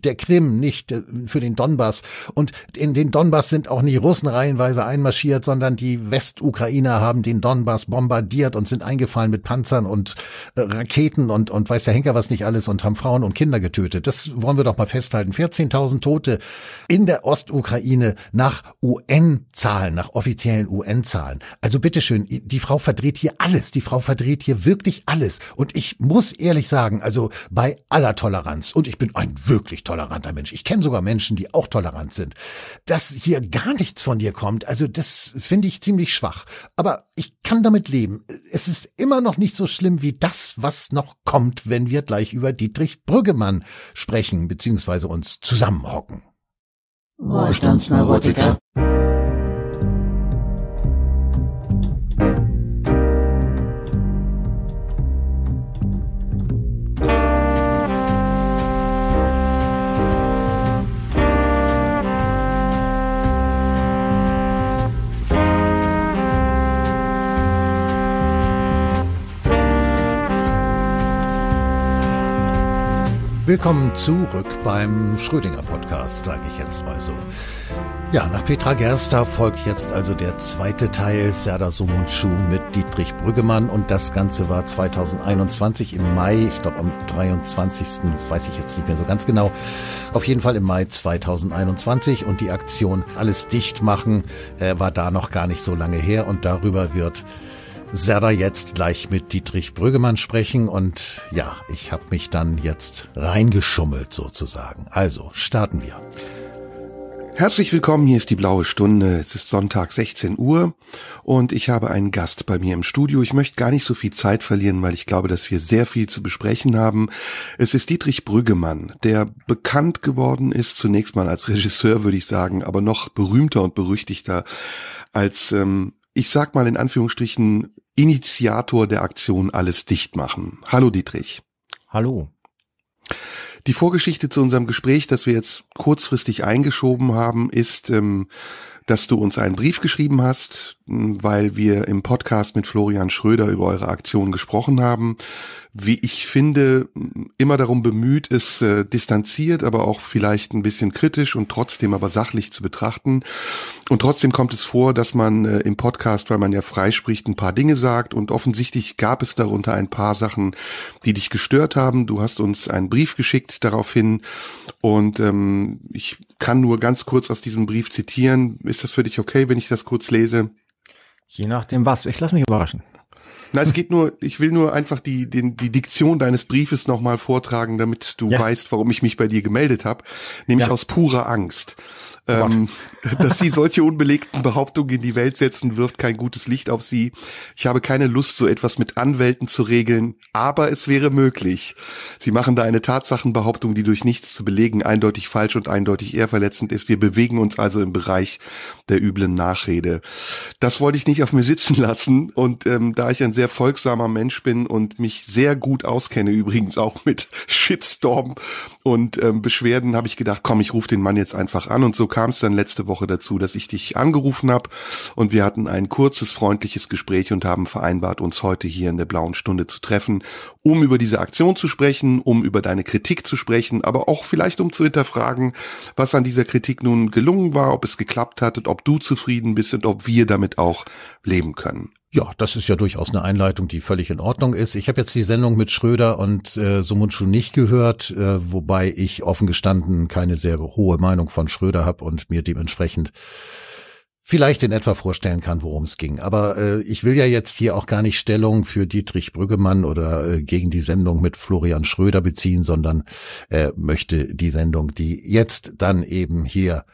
der Krim, nicht äh, für den Donbass. Und in den Donbass sind auch nicht Russen reihenweise einmarschiert, sondern die Westukrainer haben den Donbass bombardiert und sind eingefallen mit Panzern und äh, Raketen und, und weiß der Henker was nicht alles und haben Frauen und Kinder getötet. Das wollen wir doch mal festhalten. 14.000 Tote in der Ostukraine nach UN-Zahlen, nach offiziellen UN-Zahlen. Also bitteschön, die Frau verdreht hier alles. Die Frau verdreht hier wirklich alles. Und ich muss ehrlich sagen, also bei aller Toleranz, und ich bin ein wirklich toleranter Mensch, ich kenne sogar Menschen, die auch tolerant sind, dass hier gar nichts von dir kommt, also das finde ich ziemlich schwach. Aber ich kann damit leben. Es ist immer noch nicht so schlimm wie das, was noch kommt, wenn wir gleich über Dietrich Brüggemann sprechen, beziehungsweise uns zusammenhocken. Wohlstandsneurotiker. Willkommen zurück beim Schrödinger Podcast, sage ich jetzt mal so. Ja, nach Petra Gerster folgt jetzt also der zweite Teil Serda Sumunchu mit Dietrich Brüggemann und das Ganze war 2021 im Mai, ich glaube am 23. weiß ich jetzt nicht mehr so ganz genau, auf jeden Fall im Mai 2021 und die Aktion Alles dicht machen äh, war da noch gar nicht so lange her und darüber wird Serda jetzt gleich mit Dietrich Brüggemann sprechen und ja, ich habe mich dann jetzt reingeschummelt sozusagen. Also, starten wir. Herzlich willkommen, hier ist die blaue Stunde. Es ist Sonntag 16 Uhr und ich habe einen Gast bei mir im Studio. Ich möchte gar nicht so viel Zeit verlieren, weil ich glaube, dass wir sehr viel zu besprechen haben. Es ist Dietrich Brüggemann, der bekannt geworden ist, zunächst mal als Regisseur, würde ich sagen, aber noch berühmter und berüchtigter als ähm, ich sag mal in Anführungsstrichen Initiator der Aktion Alles dicht machen. Hallo Dietrich. Hallo. Die Vorgeschichte zu unserem Gespräch, das wir jetzt kurzfristig eingeschoben haben, ist, ähm, dass du uns einen Brief geschrieben hast, weil wir im Podcast mit Florian Schröder über eure Aktion gesprochen haben. Wie ich finde, immer darum bemüht es äh, distanziert, aber auch vielleicht ein bisschen kritisch und trotzdem aber sachlich zu betrachten. Und trotzdem kommt es vor, dass man äh, im Podcast, weil man ja freispricht, ein paar Dinge sagt und offensichtlich gab es darunter ein paar Sachen, die dich gestört haben. Du hast uns einen Brief geschickt daraufhin und ähm, ich kann nur ganz kurz aus diesem Brief zitieren. Ist das für dich okay, wenn ich das kurz lese? Je nachdem was. Ich lasse mich überraschen. Na, es geht nur, ich will nur einfach die, den, die Diktion deines Briefes nochmal vortragen, damit du ja. weißt, warum ich mich bei dir gemeldet habe. Nämlich ja. aus purer Angst. Ähm, dass sie solche unbelegten Behauptungen in die Welt setzen, wirft kein gutes Licht auf sie. Ich habe keine Lust, so etwas mit Anwälten zu regeln, aber es wäre möglich. Sie machen da eine Tatsachenbehauptung, die durch nichts zu belegen eindeutig falsch und eindeutig eher verletzend ist. Wir bewegen uns also im Bereich der üblen Nachrede. Das wollte ich nicht auf mir sitzen lassen und ähm, da ich ein sehr folgsamer Mensch bin und mich sehr gut auskenne, übrigens auch mit Shitstorm und ähm, Beschwerden, habe ich gedacht, komm, ich rufe den Mann jetzt einfach an und so kam es dann letzte Woche dazu, dass ich dich angerufen habe und wir hatten ein kurzes, freundliches Gespräch und haben vereinbart, uns heute hier in der blauen Stunde zu treffen, um über diese Aktion zu sprechen, um über deine Kritik zu sprechen, aber auch vielleicht um zu hinterfragen, was an dieser Kritik nun gelungen war, ob es geklappt hat und ob du zufrieden bist und ob wir damit auch leben können. Ja, das ist ja durchaus eine Einleitung, die völlig in Ordnung ist. Ich habe jetzt die Sendung mit Schröder und äh, Sumunchu nicht gehört, äh, wobei ich offen gestanden keine sehr hohe Meinung von Schröder habe und mir dementsprechend vielleicht in etwa vorstellen kann, worum es ging. Aber äh, ich will ja jetzt hier auch gar nicht Stellung für Dietrich Brüggemann oder äh, gegen die Sendung mit Florian Schröder beziehen, sondern äh, möchte die Sendung, die jetzt dann eben hier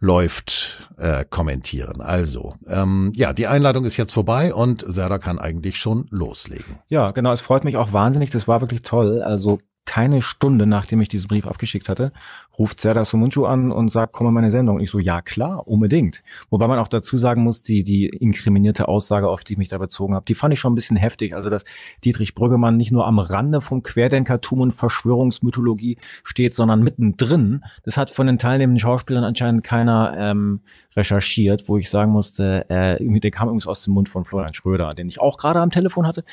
läuft, äh, kommentieren. Also, ähm, ja, die Einladung ist jetzt vorbei und Serdar kann eigentlich schon loslegen. Ja, genau, es freut mich auch wahnsinnig, das war wirklich toll. Also keine Stunde, nachdem ich diesen Brief abgeschickt hatte, ruft Serdar Sumuncu an und sagt, komm in meine Sendung. Und ich so, ja klar, unbedingt. Wobei man auch dazu sagen muss, die, die inkriminierte Aussage, auf die ich mich da bezogen habe, die fand ich schon ein bisschen heftig. Also, dass Dietrich Brüggemann nicht nur am Rande vom Querdenkertum und Verschwörungsmythologie steht, sondern mittendrin. Das hat von den teilnehmenden Schauspielern anscheinend keiner ähm, recherchiert, wo ich sagen musste, äh, der kam übrigens aus dem Mund von Florian Schröder, den ich auch gerade am Telefon hatte.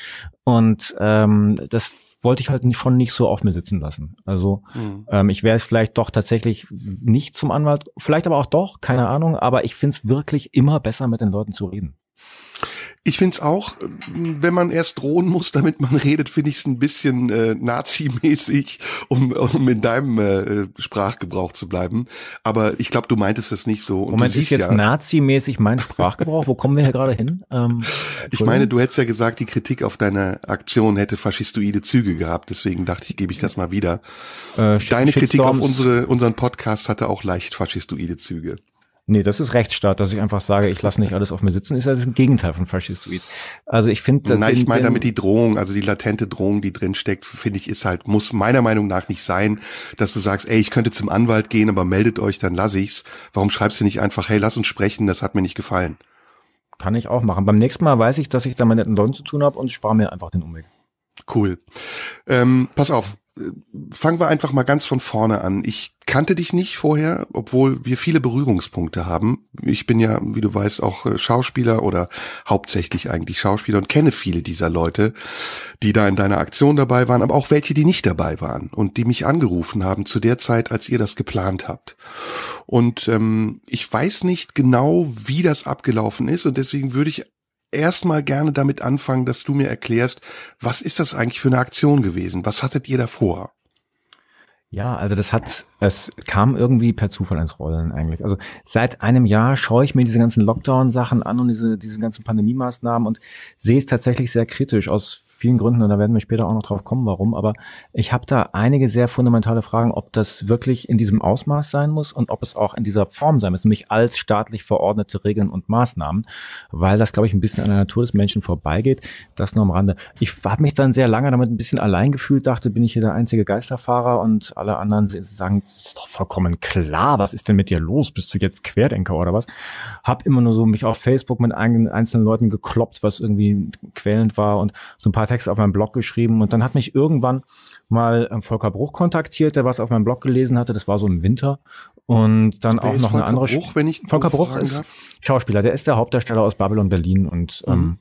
Und ähm, das wollte ich halt schon nicht so auf mir sitzen lassen. Also mhm. ähm, ich wäre vielleicht doch tatsächlich nicht zum Anwalt, vielleicht aber auch doch, keine Ahnung, aber ich finde es wirklich immer besser, mit den Leuten zu reden. Ich find's auch, äh, wenn man erst drohen muss, damit man redet, finde ich's ein bisschen äh, nazimäßig, um, um in deinem äh, Sprachgebrauch zu bleiben. Aber ich glaube, du meintest das nicht so. Und Moment, ist jetzt ja, nazimäßig mein Sprachgebrauch? Wo kommen wir hier gerade hin? Ähm, ich meine, du hättest ja gesagt, die Kritik auf deine Aktion hätte faschistoide Züge gehabt. Deswegen dachte ich, gebe ich das mal wieder. Äh, Deine Shitstorms. Kritik auf unsere, unseren Podcast hatte auch leicht faschistoide Züge. Nee, das ist Rechtsstaat, dass ich einfach sage, ich lasse nicht alles auf mir sitzen, ist ja das Gegenteil von Faschistoid. Also ich finde, das. Nein, ich meine damit die Drohung, also die latente Drohung, die drin steckt, finde ich, ist halt, muss meiner Meinung nach nicht sein, dass du sagst, ey, ich könnte zum Anwalt gehen, aber meldet euch, dann lass ich's. Warum schreibst du nicht einfach, hey, lass uns sprechen, das hat mir nicht gefallen? Kann ich auch machen. Beim nächsten Mal weiß ich, dass ich da mal netten Leuten zu tun habe und spare mir einfach den Umweg. Cool. Ähm, pass auf, fangen wir einfach mal ganz von vorne an. Ich kannte dich nicht vorher, obwohl wir viele Berührungspunkte haben. Ich bin ja, wie du weißt, auch äh, Schauspieler oder hauptsächlich eigentlich Schauspieler und kenne viele dieser Leute, die da in deiner Aktion dabei waren, aber auch welche, die nicht dabei waren und die mich angerufen haben zu der Zeit, als ihr das geplant habt. Und ähm, ich weiß nicht genau, wie das abgelaufen ist und deswegen würde ich erstmal gerne damit anfangen, dass du mir erklärst, was ist das eigentlich für eine Aktion gewesen? Was hattet ihr davor? Ja, also das hat, es kam irgendwie per Zufall ins Rollen eigentlich. Also seit einem Jahr schaue ich mir diese ganzen Lockdown-Sachen an und diese, diese ganzen Pandemie-Maßnahmen und sehe es tatsächlich sehr kritisch aus vielen Gründen und da werden wir später auch noch drauf kommen, warum. Aber ich habe da einige sehr fundamentale Fragen, ob das wirklich in diesem Ausmaß sein muss und ob es auch in dieser Form sein muss, nämlich als staatlich verordnete Regeln und Maßnahmen, weil das, glaube ich, ein bisschen an der Natur des Menschen vorbeigeht. Das nur am Rande. Ich habe mich dann sehr lange damit ein bisschen allein gefühlt, dachte, bin ich hier der einzige Geisterfahrer und alle anderen sagen, ist doch vollkommen klar, was ist denn mit dir los? Bist du jetzt Querdenker oder was? Hab immer nur so mich auf Facebook mit einzelnen Leuten gekloppt, was irgendwie quälend war und so ein paar paar Texte auf meinem Blog geschrieben und dann hat mich irgendwann mal ähm, Volker Bruch kontaktiert, der was auf meinem Blog gelesen hatte. Das war so im Winter. Und dann Wer auch noch Volker eine andere. Bruch, wenn ich Volker Bruch ist darf? Schauspieler. Der ist der Hauptdarsteller aus Babylon Berlin und mhm. ähm,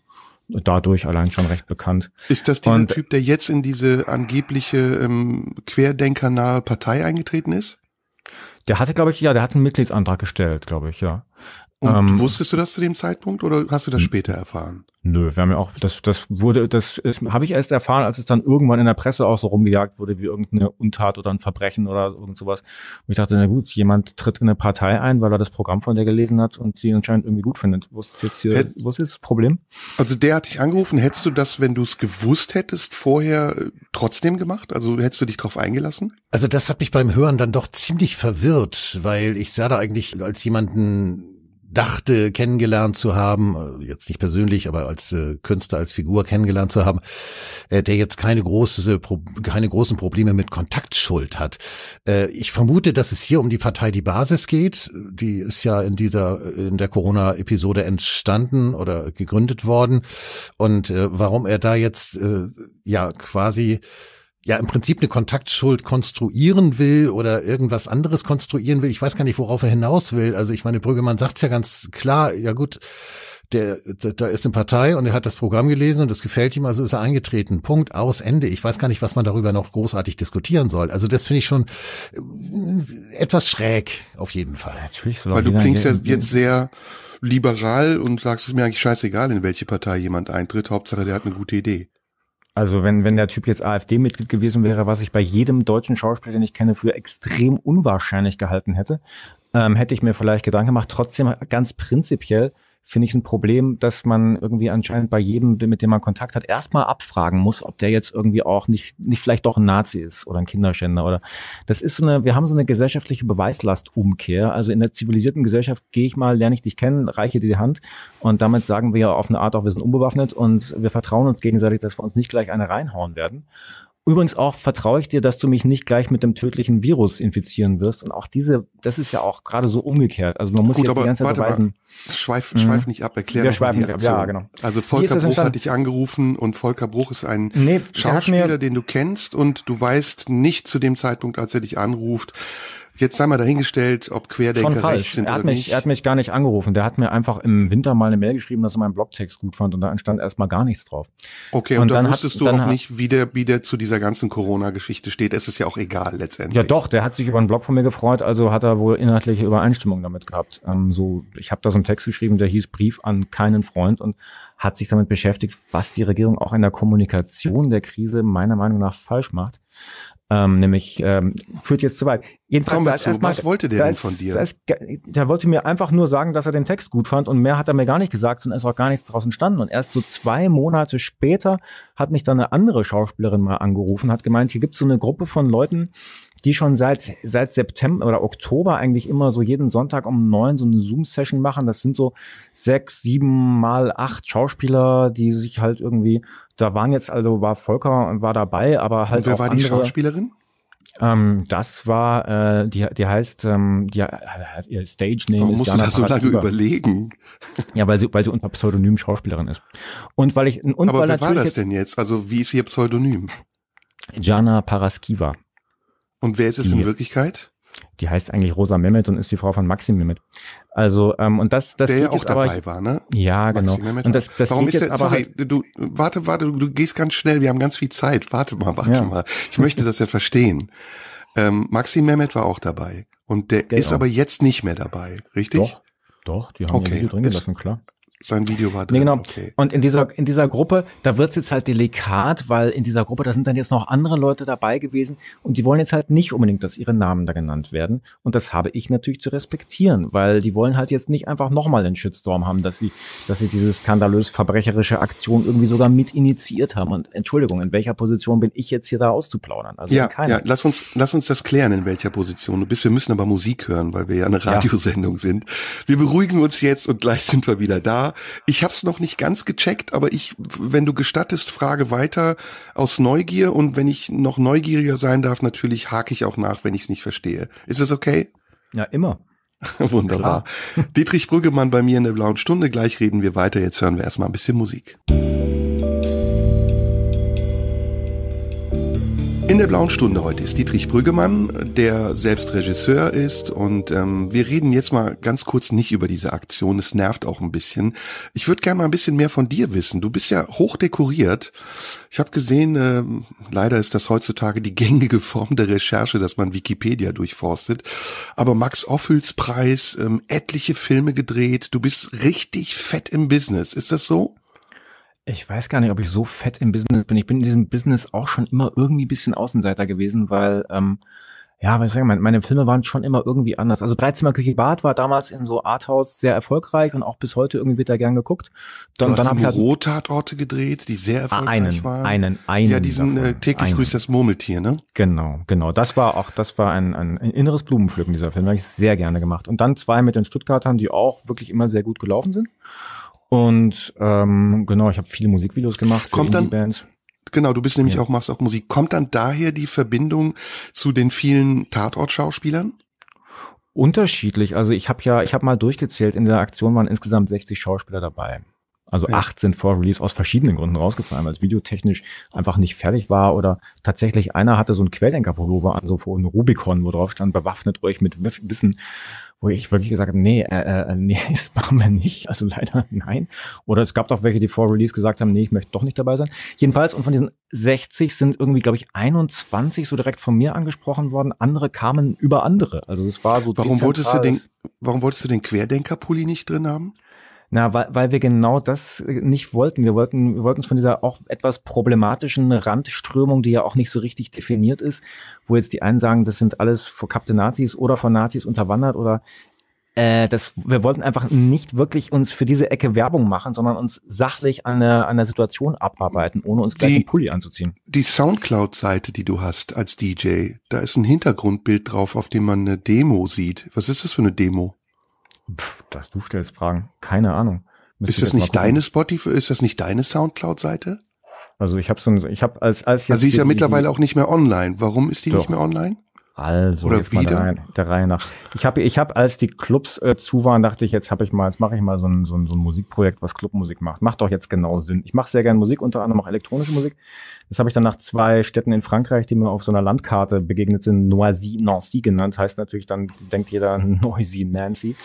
dadurch allein schon recht bekannt. Ist das dieser und, Typ, der jetzt in diese angebliche ähm, Querdenkernahe Partei eingetreten ist? Der hatte, glaube ich, ja, der hat einen Mitgliedsantrag gestellt, glaube ich, ja. Und ähm, wusstest du das zu dem Zeitpunkt oder hast du das später erfahren? Nö, wir haben ja auch, das, das wurde, das habe ich erst erfahren, als es dann irgendwann in der Presse auch so rumgejagt wurde, wie irgendeine Untat oder ein Verbrechen oder irgend sowas. Und ich dachte, na gut, jemand tritt in eine Partei ein, weil er das Programm von der gelesen hat und sie anscheinend irgendwie gut findet. Wo ist jetzt hier, Hätt, wo ist jetzt das Problem? Also der hat dich angerufen, hättest du das, wenn du es gewusst hättest, vorher äh, trotzdem gemacht? Also hättest du dich drauf eingelassen? Also das hat mich beim Hören dann doch ziemlich verwirrt, weil ich sah da eigentlich als jemanden dachte kennengelernt zu haben, äh, jetzt nicht persönlich, aber als äh, Künstler, als Figur kennengelernt zu haben, äh, der jetzt keine, große, äh, keine großen Probleme mit Kontaktschuld hat. Äh, ich vermute, dass es hier um die Partei Die Basis geht. Die ist ja in dieser, äh, in der Corona-Episode entstanden oder gegründet worden. Und äh, warum er da jetzt äh, ja quasi ja im Prinzip eine Kontaktschuld konstruieren will oder irgendwas anderes konstruieren will. Ich weiß gar nicht, worauf er hinaus will. Also ich meine, Brüggemann sagt es ja ganz klar, ja gut, der, der, da ist eine Partei und er hat das Programm gelesen und das gefällt ihm, also ist er eingetreten. Punkt, aus, Ende. Ich weiß gar nicht, was man darüber noch großartig diskutieren soll. Also das finde ich schon äh, etwas schräg, auf jeden Fall. Natürlich, so Weil du klingst ja jetzt sehr liberal und sagst es mir eigentlich scheißegal, in welche Partei jemand eintritt. Hauptsache, der hat eine gute Idee. Also wenn, wenn der Typ jetzt AfD-Mitglied gewesen wäre, was ich bei jedem deutschen Schauspieler, den ich kenne, für extrem unwahrscheinlich gehalten hätte, ähm, hätte ich mir vielleicht Gedanken gemacht. Trotzdem ganz prinzipiell finde ich ein Problem, dass man irgendwie anscheinend bei jedem, mit dem man Kontakt hat, erstmal abfragen muss, ob der jetzt irgendwie auch nicht, nicht vielleicht doch ein Nazi ist oder ein Kinderschänder oder das ist so eine, wir haben so eine gesellschaftliche Beweislastumkehr. Also in der zivilisierten Gesellschaft gehe ich mal, lerne ich dich kennen, reiche dir die Hand und damit sagen wir ja auf eine Art auch, wir sind unbewaffnet und wir vertrauen uns gegenseitig, dass wir uns nicht gleich eine reinhauen werden. Übrigens auch vertraue ich dir, dass du mich nicht gleich mit dem tödlichen Virus infizieren wirst. Und auch diese, das ist ja auch gerade so umgekehrt. Also man muss Gut, jetzt die ganze Zeit beweisen. Mal. Schweif, mhm. schweif nicht ab, erklär Wir schweifen nicht ab, ja, genau. Also Volker Bruch hat dich angerufen und Volker Bruch ist ein nee, Schauspieler, den du kennst und du weißt nicht zu dem Zeitpunkt, als er dich anruft, Jetzt sei mal dahingestellt, ob Querdenker Schon falsch. recht sind er hat oder mich, nicht. Er hat mich gar nicht angerufen. Der hat mir einfach im Winter mal eine Mail geschrieben, dass er meinen Blogtext gut fand und da entstand erstmal gar nichts drauf. Okay, und, und dann, dann wusstest hat, du dann auch nicht, wie der, wie der zu dieser ganzen Corona-Geschichte steht. Es ist ja auch egal letztendlich. Ja doch, der hat sich über einen Blog von mir gefreut, also hat er wohl inhaltliche Übereinstimmung damit gehabt. Ähm, so, ich habe da so einen Text geschrieben, der hieß Brief an keinen Freund und hat sich damit beschäftigt, was die Regierung auch in der Kommunikation der Krise meiner Meinung nach falsch macht. Ähm, nämlich ähm, führt jetzt zu weit. Jedenfalls, Kommen wir zu. was wollte der denn von dir? Da ist, der wollte mir einfach nur sagen, dass er den Text gut fand und mehr hat er mir gar nicht gesagt und ist auch gar nichts draus entstanden. Und erst so zwei Monate später hat mich dann eine andere Schauspielerin mal angerufen, hat gemeint, hier gibt es so eine Gruppe von Leuten, die schon seit, seit September oder Oktober eigentlich immer so jeden Sonntag um neun so eine Zoom-Session machen. Das sind so sechs, sieben mal acht Schauspieler, die sich halt irgendwie, da waren jetzt, also war Volker und war dabei, aber halt. Und wer war andere, die Schauspielerin? Ähm, das war, äh, die, die heißt, ähm, die, äh, ihr Stage Name Warum ist musst Jana du da so lange über. überlegen? Ja, weil sie, weil sie unter Pseudonym Schauspielerin ist. Und weil ich, und Aber weil wer war das jetzt, denn jetzt? Also wie ist ihr Pseudonym? Jana Paraskiva. Und wer ist es die, in Wirklichkeit? Die heißt eigentlich Rosa Mehmet und ist die Frau von Maxim Mehmet. Also ähm, und das, das der geht ja auch dabei aber, war, ne? Ja, Maxi genau. und das, das Warum geht ist jetzt der, aber sorry, halt du warte, warte, du, du gehst ganz schnell. Wir haben ganz viel Zeit. Warte mal, warte ja. mal. Ich möchte das ja verstehen. Ähm, Maxim Mehmet war auch dabei und der genau. ist aber jetzt nicht mehr dabei, richtig? Doch, doch. Die haben okay. ja drin gelassen, klar. Sein Video war drin. Nee, genau. Okay. Und in dieser, in dieser Gruppe, da wird's jetzt halt delikat, weil in dieser Gruppe, da sind dann jetzt noch andere Leute dabei gewesen und die wollen jetzt halt nicht unbedingt, dass ihre Namen da genannt werden. Und das habe ich natürlich zu respektieren, weil die wollen halt jetzt nicht einfach nochmal den Shitstorm haben, dass sie, dass sie diese skandalös verbrecherische Aktion irgendwie sogar mit initiiert haben. Und Entschuldigung, in welcher Position bin ich jetzt hier da auszuplaudern? Also ja, ja, lass uns, lass uns das klären, in welcher Position du bist. Wir müssen aber Musik hören, weil wir ja eine Radiosendung ja. sind. Wir beruhigen uns jetzt und gleich sind wir wieder da. Ich habe es noch nicht ganz gecheckt, aber ich, wenn du gestattest, frage weiter aus Neugier und wenn ich noch neugieriger sein darf, natürlich hake ich auch nach, wenn ich es nicht verstehe. Ist das okay? Ja, immer. Wunderbar. Klar. Dietrich Brüggemann bei mir in der blauen Stunde. Gleich reden wir weiter. Jetzt hören wir erstmal ein bisschen Musik. Musik. In der blauen Stunde heute ist Dietrich Brüggemann, der selbst Regisseur ist. Und ähm, wir reden jetzt mal ganz kurz nicht über diese Aktion. Es nervt auch ein bisschen. Ich würde gerne mal ein bisschen mehr von dir wissen. Du bist ja hoch dekoriert. Ich habe gesehen, äh, leider ist das heutzutage die gängige Form der Recherche, dass man Wikipedia durchforstet. Aber Max Offels Preis, ähm, etliche Filme gedreht. Du bist richtig fett im Business. Ist das so? Ich weiß gar nicht, ob ich so fett im Business bin. Ich bin in diesem Business auch schon immer irgendwie ein bisschen Außenseiter gewesen, weil, ähm, ja, was ich sagen, meine, Filme waren schon immer irgendwie anders. Also Dreizimmer Küche Bad war damals in so Arthouse sehr erfolgreich und auch bis heute irgendwie wird da gern geguckt. Dann, du hast dann Büro-Tatorte halt gedreht, die sehr ah, erfolgreich einen, waren. Einen, einen, Ja, diesen davon, äh, täglich einen. grüßt das Murmeltier, ne? Genau, genau. Das war auch, das war ein, ein, ein inneres Blumenpflücken dieser Film, habe ich sehr gerne gemacht. Und dann zwei mit den Stuttgartern, die auch wirklich immer sehr gut gelaufen sind. Und ähm, genau, ich habe viele Musikvideos gemacht für Kommt dann, Bands. Genau, du bist nämlich ja. auch machst auch Musik. Kommt dann daher die Verbindung zu den vielen Tatort-Schauspielern? Unterschiedlich. Also ich habe ja, ich habe mal durchgezählt. In der Aktion waren insgesamt 60 Schauspieler dabei. Also ja. acht sind vor Release aus verschiedenen Gründen rausgefallen, weil es videotechnisch einfach nicht fertig war oder tatsächlich einer hatte so ein Querdenker-Pullover an, so vor einem Rubicon, wo drauf stand, bewaffnet euch mit Wissen wo ich wirklich gesagt habe, nee, äh, äh, äh nee, das machen wir nicht. Also leider nein. Oder es gab doch welche, die vor Release gesagt haben, nee, ich möchte doch nicht dabei sein. Jedenfalls, und von diesen 60 sind irgendwie, glaube ich, 21 so direkt von mir angesprochen worden. Andere kamen über andere. Also es war so. Warum wolltest du den, warum wolltest du den Querdenker-Pulli nicht drin haben? Na, weil, weil wir genau das nicht wollten. Wir wollten, wir wollten es von dieser auch etwas problematischen Randströmung, die ja auch nicht so richtig definiert ist, wo jetzt die einen sagen, das sind alles verkappte Nazis oder von Nazis unterwandert oder äh, das, wir wollten einfach nicht wirklich uns für diese Ecke Werbung machen, sondern uns sachlich an der, an der Situation abarbeiten, ohne uns gleich die, den Pulli anzuziehen. Die Soundcloud-Seite, die du hast als DJ, da ist ein Hintergrundbild drauf, auf dem man eine Demo sieht. Was ist das für eine Demo? Pff, du stellst Fragen. Keine Ahnung. Müsst ist das nicht deine Spotify? Ist das nicht deine Soundcloud-Seite? Also ich habe so, ein, ich habe als als also jetzt also sie ist ja mittlerweile die, auch nicht mehr online. Warum ist die doch. nicht mehr online? Also Oder jetzt wieder? mal der Reihe, der Reihe nach. Ich habe, ich habe, als die Clubs äh, zu waren, dachte ich, jetzt habe ich mal, jetzt mache ich mal so ein, so, ein, so ein Musikprojekt, was Clubmusik macht. Macht doch jetzt genau Sinn. Ich mache sehr gerne Musik, unter anderem auch elektronische Musik. Das habe ich dann nach zwei Städten in Frankreich, die mir auf so einer Landkarte begegnet sind, Noisy, Nancy genannt. Heißt natürlich dann, denkt jeder Noisy, Nancy.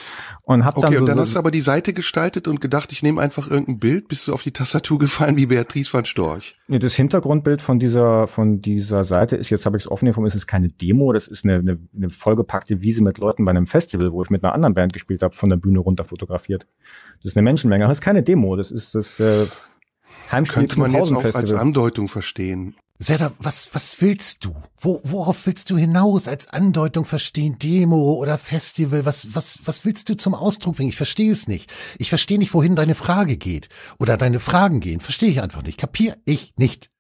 Und hab okay, dann so, und dann hast du aber die Seite gestaltet und gedacht, ich nehme einfach irgendein Bild, bist du auf die Tastatur gefallen wie Beatrice van Storch. Das Hintergrundbild von dieser, von dieser Seite ist, jetzt habe ich es offen hier, ist es keine Demo, das ist eine, eine, eine vollgepackte Wiese mit Leuten bei einem Festival, wo ich mit einer anderen Band gespielt habe, von der Bühne runter fotografiert. Das ist eine Menschenmenge. Das ist keine Demo, das ist das äh, Heimspiel Könnte man jetzt auch als Andeutung verstehen. Seda, was, was willst du? Wo, worauf willst du hinaus als Andeutung verstehen? Demo oder Festival? Was, was, was willst du zum Ausdruck bringen? Ich verstehe es nicht. Ich verstehe nicht, wohin deine Frage geht oder deine Fragen gehen. Verstehe ich einfach nicht. Kapier ich nicht.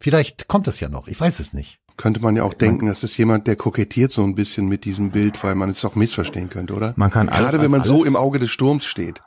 Vielleicht kommt das ja noch. Ich weiß es nicht könnte man ja auch denken, das ist jemand, der kokettiert so ein bisschen mit diesem Bild, weil man es doch missverstehen könnte, oder? Man kann alles Gerade wenn man alles, so im Auge des Sturms steht.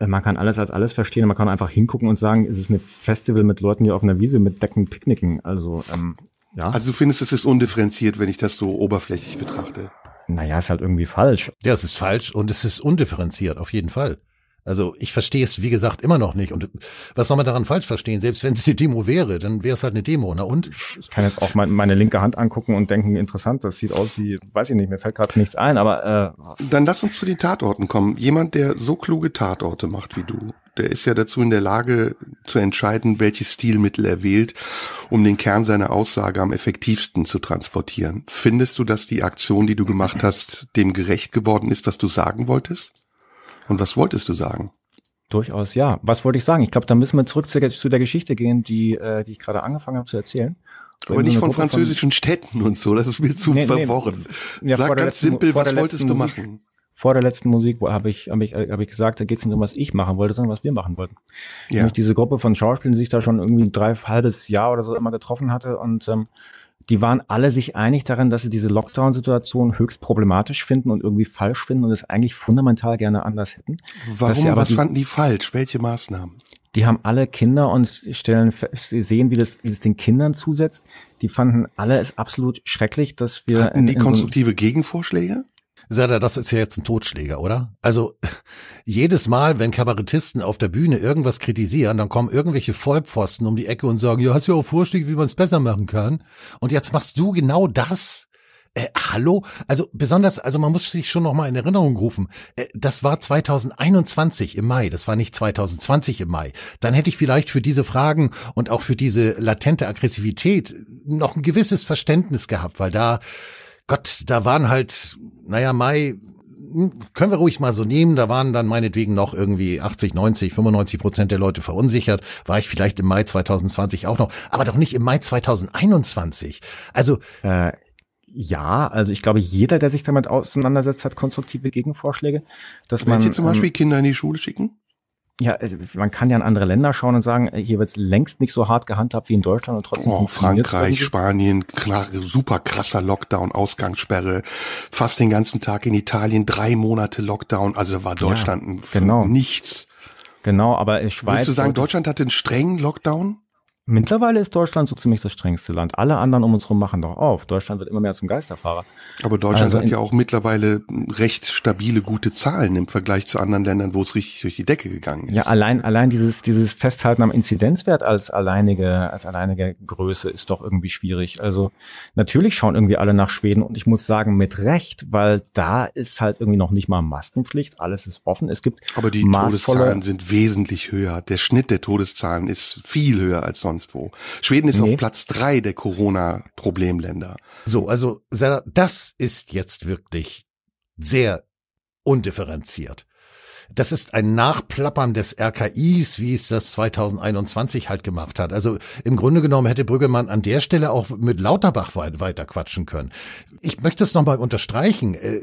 Äh, man kann alles als alles verstehen, man kann einfach hingucken und sagen, es ist ein Festival mit Leuten, die auf einer Wiese mit Decken picknicken. Also, ähm, ja. Also du findest, es ist undifferenziert, wenn ich das so oberflächlich betrachte. Naja, ist halt irgendwie falsch. Ja, es ist falsch und es ist undifferenziert, auf jeden Fall. Also ich verstehe es, wie gesagt, immer noch nicht. Und was soll man daran falsch verstehen? Selbst wenn es eine Demo wäre, dann wäre es halt eine Demo. Na und? Ich kann jetzt auch mein, meine linke Hand angucken und denken, interessant, das sieht aus wie, weiß ich nicht, mir fällt gerade nichts ein, aber äh. Dann lass uns zu den Tatorten kommen. Jemand, der so kluge Tatorte macht wie du, der ist ja dazu in der Lage zu entscheiden, welches Stilmittel er wählt, um den Kern seiner Aussage am effektivsten zu transportieren. Findest du, dass die Aktion, die du gemacht hast, dem gerecht geworden ist, was du sagen wolltest? Und was wolltest du sagen? Durchaus ja. Was wollte ich sagen? Ich glaube, da müssen wir zurück zu, zu der Geschichte gehen, die, äh, die ich gerade angefangen habe zu erzählen. Aber nicht von Gruppe französischen von Städten und so, das ist mir zu nee, verworren. Nee. Ja, Sag ganz simpel, was wolltest du Musik, machen? Vor der letzten Musik habe ich, hab ich, hab ich gesagt, da geht es nicht um, was ich machen wollte, sondern was wir machen wollten. Ja. Nämlich diese Gruppe von Schauspielern, die sich da schon irgendwie ein drei, halbes Jahr oder so immer getroffen hatte und ähm, die waren alle sich einig darin, dass sie diese Lockdown-Situation höchst problematisch finden und irgendwie falsch finden und es eigentlich fundamental gerne anders hätten. Warum? Was die, fanden die falsch? Welche Maßnahmen? Die haben alle Kinder und stellen sie sehen, wie das, wie das den Kindern zusetzt. Die fanden alle es absolut schrecklich, dass wir. Hatten in, in die konstruktive so Gegenvorschläge? Sada, das ist ja jetzt ein Totschläger, oder? Also jedes Mal, wenn Kabarettisten auf der Bühne irgendwas kritisieren, dann kommen irgendwelche Vollpfosten um die Ecke und sagen, ja, hast ja auch Vorschläge, wie man es besser machen kann. Und jetzt machst du genau das. Äh, hallo? Also besonders, also man muss sich schon nochmal in Erinnerung rufen, äh, das war 2021 im Mai, das war nicht 2020 im Mai. Dann hätte ich vielleicht für diese Fragen und auch für diese latente Aggressivität noch ein gewisses Verständnis gehabt, weil da, Gott, da waren halt, naja, Mai, können wir ruhig mal so nehmen. Da waren dann meinetwegen noch irgendwie 80, 90, 95 Prozent der Leute verunsichert. War ich vielleicht im Mai 2020 auch noch, aber doch nicht im Mai 2021. Also äh, ja, also ich glaube, jeder, der sich damit auseinandersetzt, hat konstruktive Gegenvorschläge. Dass Wollt man, ihr zum Beispiel ähm, Kinder in die Schule schicken? Ja, also, man kann ja in andere Länder schauen und sagen, äh, hier wird es längst nicht so hart gehandhabt wie in Deutschland und trotzdem. Oh, Frankreich, Spanien, klar, super krasser Lockdown, Ausgangssperre, fast den ganzen Tag in Italien, drei Monate Lockdown, also war Deutschland ja, genau. nichts. Genau, aber in Schweiz. Würdest du sagen, Deutschland hatte einen strengen Lockdown? Mittlerweile ist Deutschland so ziemlich das strengste Land. Alle anderen um uns herum machen doch auf. Deutschland wird immer mehr zum Geisterfahrer. Aber Deutschland also hat ja auch mittlerweile recht stabile, gute Zahlen im Vergleich zu anderen Ländern, wo es richtig durch die Decke gegangen ist. Ja, allein, allein dieses, dieses Festhalten am Inzidenzwert als alleinige, als alleinige Größe ist doch irgendwie schwierig. Also natürlich schauen irgendwie alle nach Schweden und ich muss sagen, mit Recht, weil da ist halt irgendwie noch nicht mal Maskenpflicht. Alles ist offen. Es gibt. Aber die Todeszahlen sind wesentlich höher. Der Schnitt der Todeszahlen ist viel höher als sonst sonst wo. Schweden ist nee. auf Platz drei der Corona-Problemländer. So, also das ist jetzt wirklich sehr undifferenziert. Das ist ein Nachplappern des RKIs, wie es das 2021 halt gemacht hat. Also im Grunde genommen hätte Brüggemann an der Stelle auch mit Lauterbach weiter quatschen können. Ich möchte es nochmal unterstreichen. Äh,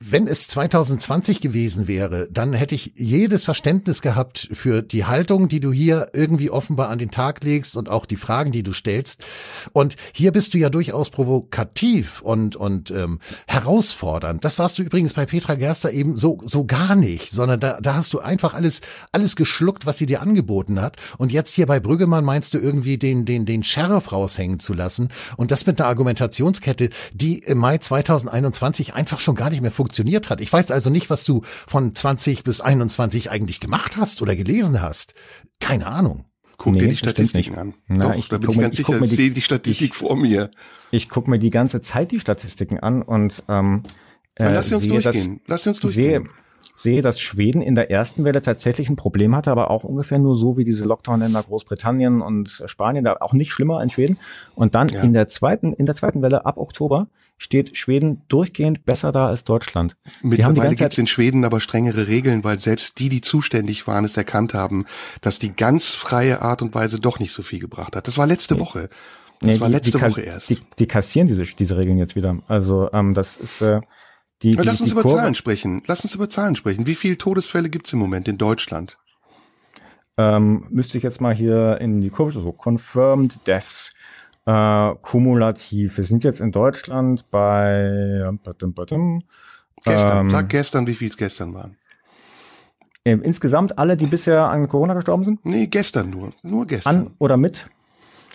wenn es 2020 gewesen wäre, dann hätte ich jedes Verständnis gehabt für die Haltung, die du hier irgendwie offenbar an den Tag legst und auch die Fragen, die du stellst. Und hier bist du ja durchaus provokativ und, und ähm, herausfordernd. Das warst du übrigens bei Petra Gerster eben so, so gar nicht, sondern da, da hast du einfach alles, alles geschluckt, was sie dir angeboten hat. Und jetzt hier bei Brüggemann meinst du irgendwie den, den, den Sheriff raushängen zu lassen. Und das mit einer Argumentationskette, die im Mai 2021 einfach schon gar nicht mehr funktioniert funktioniert hat. Ich weiß also nicht, was du von 20 bis 21 eigentlich gemacht hast oder gelesen hast. Keine Ahnung. Guck nee, dir die Statistiken an. Na, Doch, ich, da bin ich, ganz mir, sicher, ich, sehe die Statistik ich, vor mir. Ich gucke mir die ganze Zeit die Statistiken an und ähm, äh, lass sie uns sehe, durchgehen. Dass, lass uns durchgehen. Sehe, sehe, dass Schweden in der ersten Welle tatsächlich ein Problem hatte, aber auch ungefähr nur so wie diese Lockdown-Länder Großbritannien und Spanien, da auch nicht schlimmer in Schweden. Und dann ja. in der zweiten, in der zweiten Welle ab Oktober steht Schweden durchgehend besser da als Deutschland. Mittlerweile gibt es in Schweden aber strengere Regeln, weil selbst die, die zuständig waren, es erkannt haben, dass die ganz freie Art und Weise doch nicht so viel gebracht hat. Das war letzte nee. Woche. Das nee, war letzte die, die Woche erst. Die, die, kassieren diese, diese Regeln jetzt wieder. Also ähm, das ist... Äh, die, die, Lass uns über Kurve. Zahlen sprechen. Lass uns über Zahlen sprechen. Wie viele Todesfälle gibt's im Moment in Deutschland? Ähm, müsste ich jetzt mal hier in die Kurve, so confirmed deaths äh, kumulativ. Wir sind jetzt in Deutschland bei badum, badum, gestern, ähm, sag gestern, wie viel es gestern waren. Äh, insgesamt alle, die bisher an Corona gestorben sind? Nee, gestern nur. Nur gestern. An oder mit?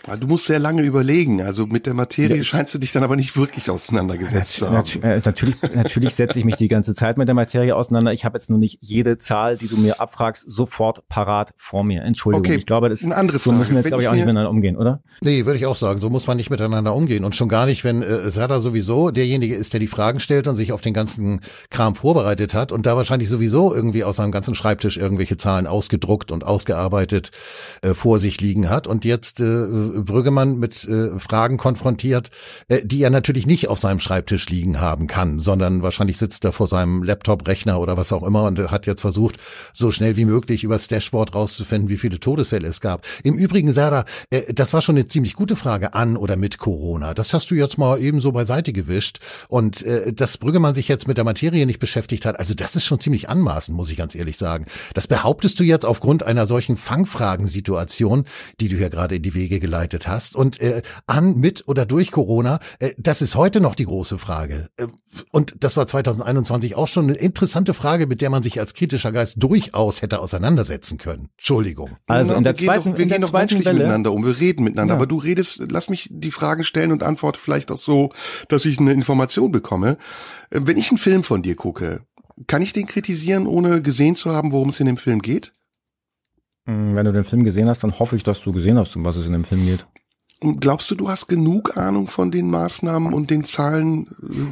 Ah, du musst sehr lange überlegen. Also mit der Materie ja. scheinst du dich dann aber nicht wirklich auseinandergesetzt zu haben. Nat äh, natürlich, natürlich setze ich mich die ganze Zeit mit der Materie auseinander. Ich habe jetzt nur nicht jede Zahl, die du mir abfragst, sofort parat vor mir. Entschuldigung. Okay, ich glaube, das ist eine andere Frage. So müssen wir jetzt, glaube ich, auch nicht miteinander umgehen, oder? Nee, würde ich auch sagen. So muss man nicht miteinander umgehen. Und schon gar nicht, wenn äh, Serdar sowieso derjenige ist, der die Fragen stellt und sich auf den ganzen Kram vorbereitet hat und da wahrscheinlich sowieso irgendwie aus seinem ganzen Schreibtisch irgendwelche Zahlen ausgedruckt und ausgearbeitet äh, vor sich liegen hat. Und jetzt äh, Brüggemann mit äh, Fragen konfrontiert, äh, die er natürlich nicht auf seinem Schreibtisch liegen haben kann, sondern wahrscheinlich sitzt er vor seinem Laptop, Rechner oder was auch immer und hat jetzt versucht, so schnell wie möglich übers Dashboard rauszufinden, wie viele Todesfälle es gab. Im Übrigen, Sarah, äh, das war schon eine ziemlich gute Frage an oder mit Corona. Das hast du jetzt mal eben so beiseite gewischt und äh, dass Brüggemann sich jetzt mit der Materie nicht beschäftigt hat, also das ist schon ziemlich anmaßend, muss ich ganz ehrlich sagen. Das behauptest du jetzt aufgrund einer solchen Fangfragensituation, die du hier gerade in die Wege geleitet vorbereitet hast und äh, an, mit oder durch Corona, äh, das ist heute noch die große Frage. Äh, und das war 2021 auch schon eine interessante Frage, mit der man sich als kritischer Geist durchaus hätte auseinandersetzen können. Entschuldigung. Also genau, in der zweiten, doch, wir in gehen der doch menschlich Welle. miteinander um, wir reden miteinander, ja. aber du redest, lass mich die Fragen stellen und antworte vielleicht auch so, dass ich eine Information bekomme. Äh, wenn ich einen Film von dir gucke, kann ich den kritisieren, ohne gesehen zu haben, worum es in dem Film geht? Hm, wenn du den Film gesehen hast, dann hoffe ich, dass du gesehen hast, um was es in dem Film geht. Und Glaubst du, du hast genug Ahnung von den Maßnahmen und den Zahlen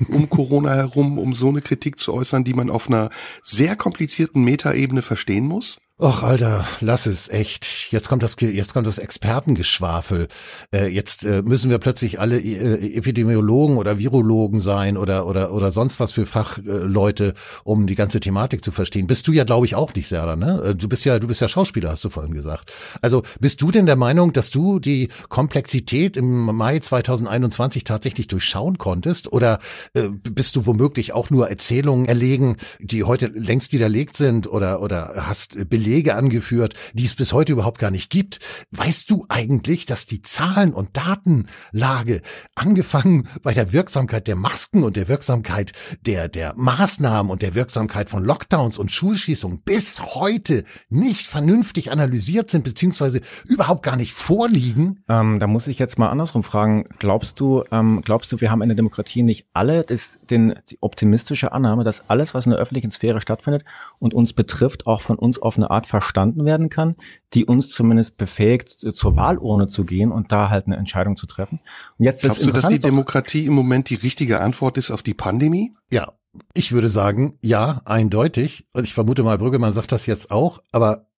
äh, um Corona herum, um so eine Kritik zu äußern, die man auf einer sehr komplizierten Metaebene verstehen muss? Och, Alter, lass es, echt. Jetzt kommt das, jetzt kommt das Expertengeschwafel. Äh, jetzt äh, müssen wir plötzlich alle äh, Epidemiologen oder Virologen sein oder, oder, oder sonst was für Fachleute, um die ganze Thematik zu verstehen. Bist du ja, glaube ich, auch nicht, Serda, ne? Äh, du bist ja, du bist ja Schauspieler, hast du vorhin gesagt. Also, bist du denn der Meinung, dass du die Komplexität im Mai 2021 tatsächlich durchschauen konntest? Oder äh, bist du womöglich auch nur Erzählungen erlegen, die heute längst widerlegt sind oder, oder hast äh, belegt, Belege angeführt, die es bis heute überhaupt gar nicht gibt. Weißt du eigentlich, dass die Zahlen und Datenlage, angefangen bei der Wirksamkeit der Masken und der Wirksamkeit der, der Maßnahmen und der Wirksamkeit von Lockdowns und Schulschließungen bis heute nicht vernünftig analysiert sind, beziehungsweise überhaupt gar nicht vorliegen? Ähm, da muss ich jetzt mal andersrum fragen. Glaubst du, ähm, glaubst du, wir haben in der Demokratie nicht alle das, den, die optimistische Annahme, dass alles, was in der öffentlichen Sphäre stattfindet und uns betrifft, auch von uns auf eine Art Art verstanden werden kann, die uns zumindest befähigt, äh, zur Wahlurne zu gehen und da halt eine Entscheidung zu treffen. Und jetzt Glaubst du, dass die Demokratie im Moment die richtige Antwort ist auf die Pandemie? Ja, ich würde sagen, ja, eindeutig. Und ich vermute mal, Brüggemann sagt das jetzt auch, aber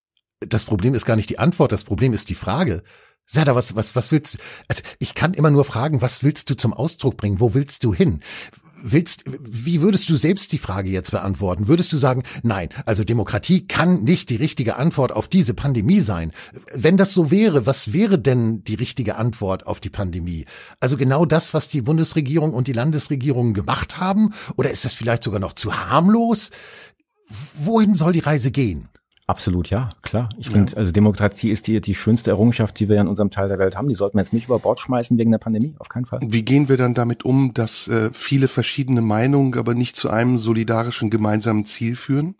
das Problem ist gar nicht die Antwort, das Problem ist die Frage. Sada, was, was, was willst du? Also ich kann immer nur fragen, was willst du zum Ausdruck bringen? Wo willst du hin? willst, wie würdest du selbst die Frage jetzt beantworten? Würdest du sagen, nein, also Demokratie kann nicht die richtige Antwort auf diese Pandemie sein? Wenn das so wäre, was wäre denn die richtige Antwort auf die Pandemie? Also genau das, was die Bundesregierung und die Landesregierung gemacht haben? Oder ist das vielleicht sogar noch zu harmlos? Wohin soll die Reise gehen? Absolut, ja, klar. Ich finde, ja. also Demokratie ist die, die schönste Errungenschaft, die wir in unserem Teil der Welt haben. Die sollten wir jetzt nicht über Bord schmeißen wegen der Pandemie, auf keinen Fall. Wie gehen wir dann damit um, dass äh, viele verschiedene Meinungen aber nicht zu einem solidarischen gemeinsamen Ziel führen?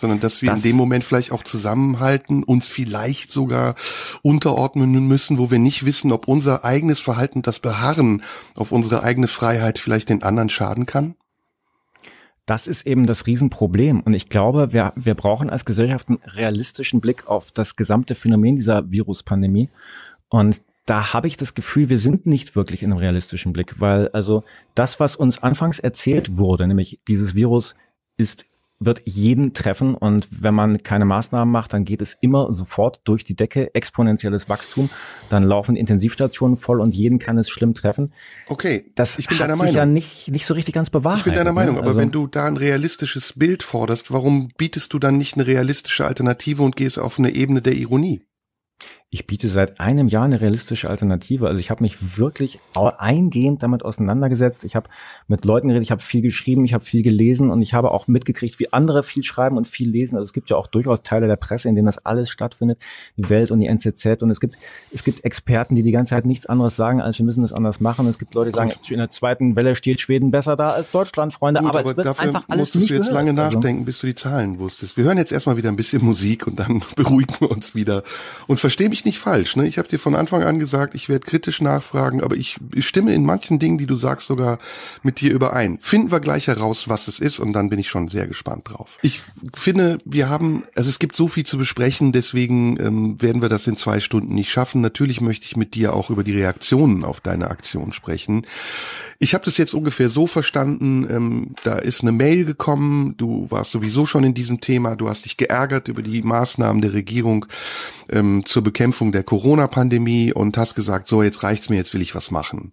sondern dass wir das, in dem Moment vielleicht auch zusammenhalten, uns vielleicht sogar unterordnen müssen, wo wir nicht wissen, ob unser eigenes Verhalten, das Beharren auf unsere eigene Freiheit vielleicht den anderen schaden kann? das ist eben das Riesenproblem. Und ich glaube, wir, wir brauchen als Gesellschaft einen realistischen Blick auf das gesamte Phänomen dieser Viruspandemie. Und da habe ich das Gefühl, wir sind nicht wirklich in einem realistischen Blick, weil also das, was uns anfangs erzählt wurde, nämlich dieses Virus ist wird jeden treffen und wenn man keine Maßnahmen macht, dann geht es immer sofort durch die Decke, exponentielles Wachstum, dann laufen Intensivstationen voll und jeden kann es schlimm treffen. Okay, das ich bin hat deiner sich Meinung. ja nicht, nicht so richtig ganz bewahrt. Ich bin deiner Meinung, ne? also, aber wenn also- du da ein realistisches Bild forderst, warum bietest du dann nicht eine realistische Alternative und gehst auf eine Ebene der Ironie? Ich biete seit einem Jahr eine realistische Alternative. Also ich habe mich wirklich eingehend damit auseinandergesetzt. Ich habe mit Leuten geredet, ich habe viel geschrieben, ich habe viel gelesen und ich habe auch mitgekriegt, wie andere viel schreiben und viel lesen. Also es gibt ja auch durchaus Teile der Presse, in denen das alles stattfindet, die Welt und die NZZ. Und es gibt, es gibt Experten, die die ganze Zeit nichts anderes sagen, als wir müssen das anders machen. Und es gibt Leute, die sagen, in der zweiten Welle steht Schweden besser da als Deutschland, Freunde. Gut, aber, aber es wird dafür einfach alles musstest du jetzt lange also nachdenken, bis du die Zahlen wusstest. Wir hören jetzt erstmal wieder ein bisschen Musik und dann beruhigen wir uns wieder und verstehen mich mich nicht falsch. Ne? Ich habe dir von Anfang an gesagt, ich werde kritisch nachfragen, aber ich, ich stimme in manchen Dingen, die du sagst, sogar mit dir überein. Finden wir gleich heraus, was es ist, und dann bin ich schon sehr gespannt drauf. Ich finde, wir haben, also es gibt so viel zu besprechen, deswegen ähm, werden wir das in zwei Stunden nicht schaffen. Natürlich möchte ich mit dir auch über die Reaktionen auf deine Aktion sprechen. Ich habe das jetzt ungefähr so verstanden, ähm, da ist eine Mail gekommen, du warst sowieso schon in diesem Thema, du hast dich geärgert über die Maßnahmen der Regierung ähm, zur Bekämpfung Bekämpfung der Corona-Pandemie und hast gesagt, so jetzt reicht's mir, jetzt will ich was machen.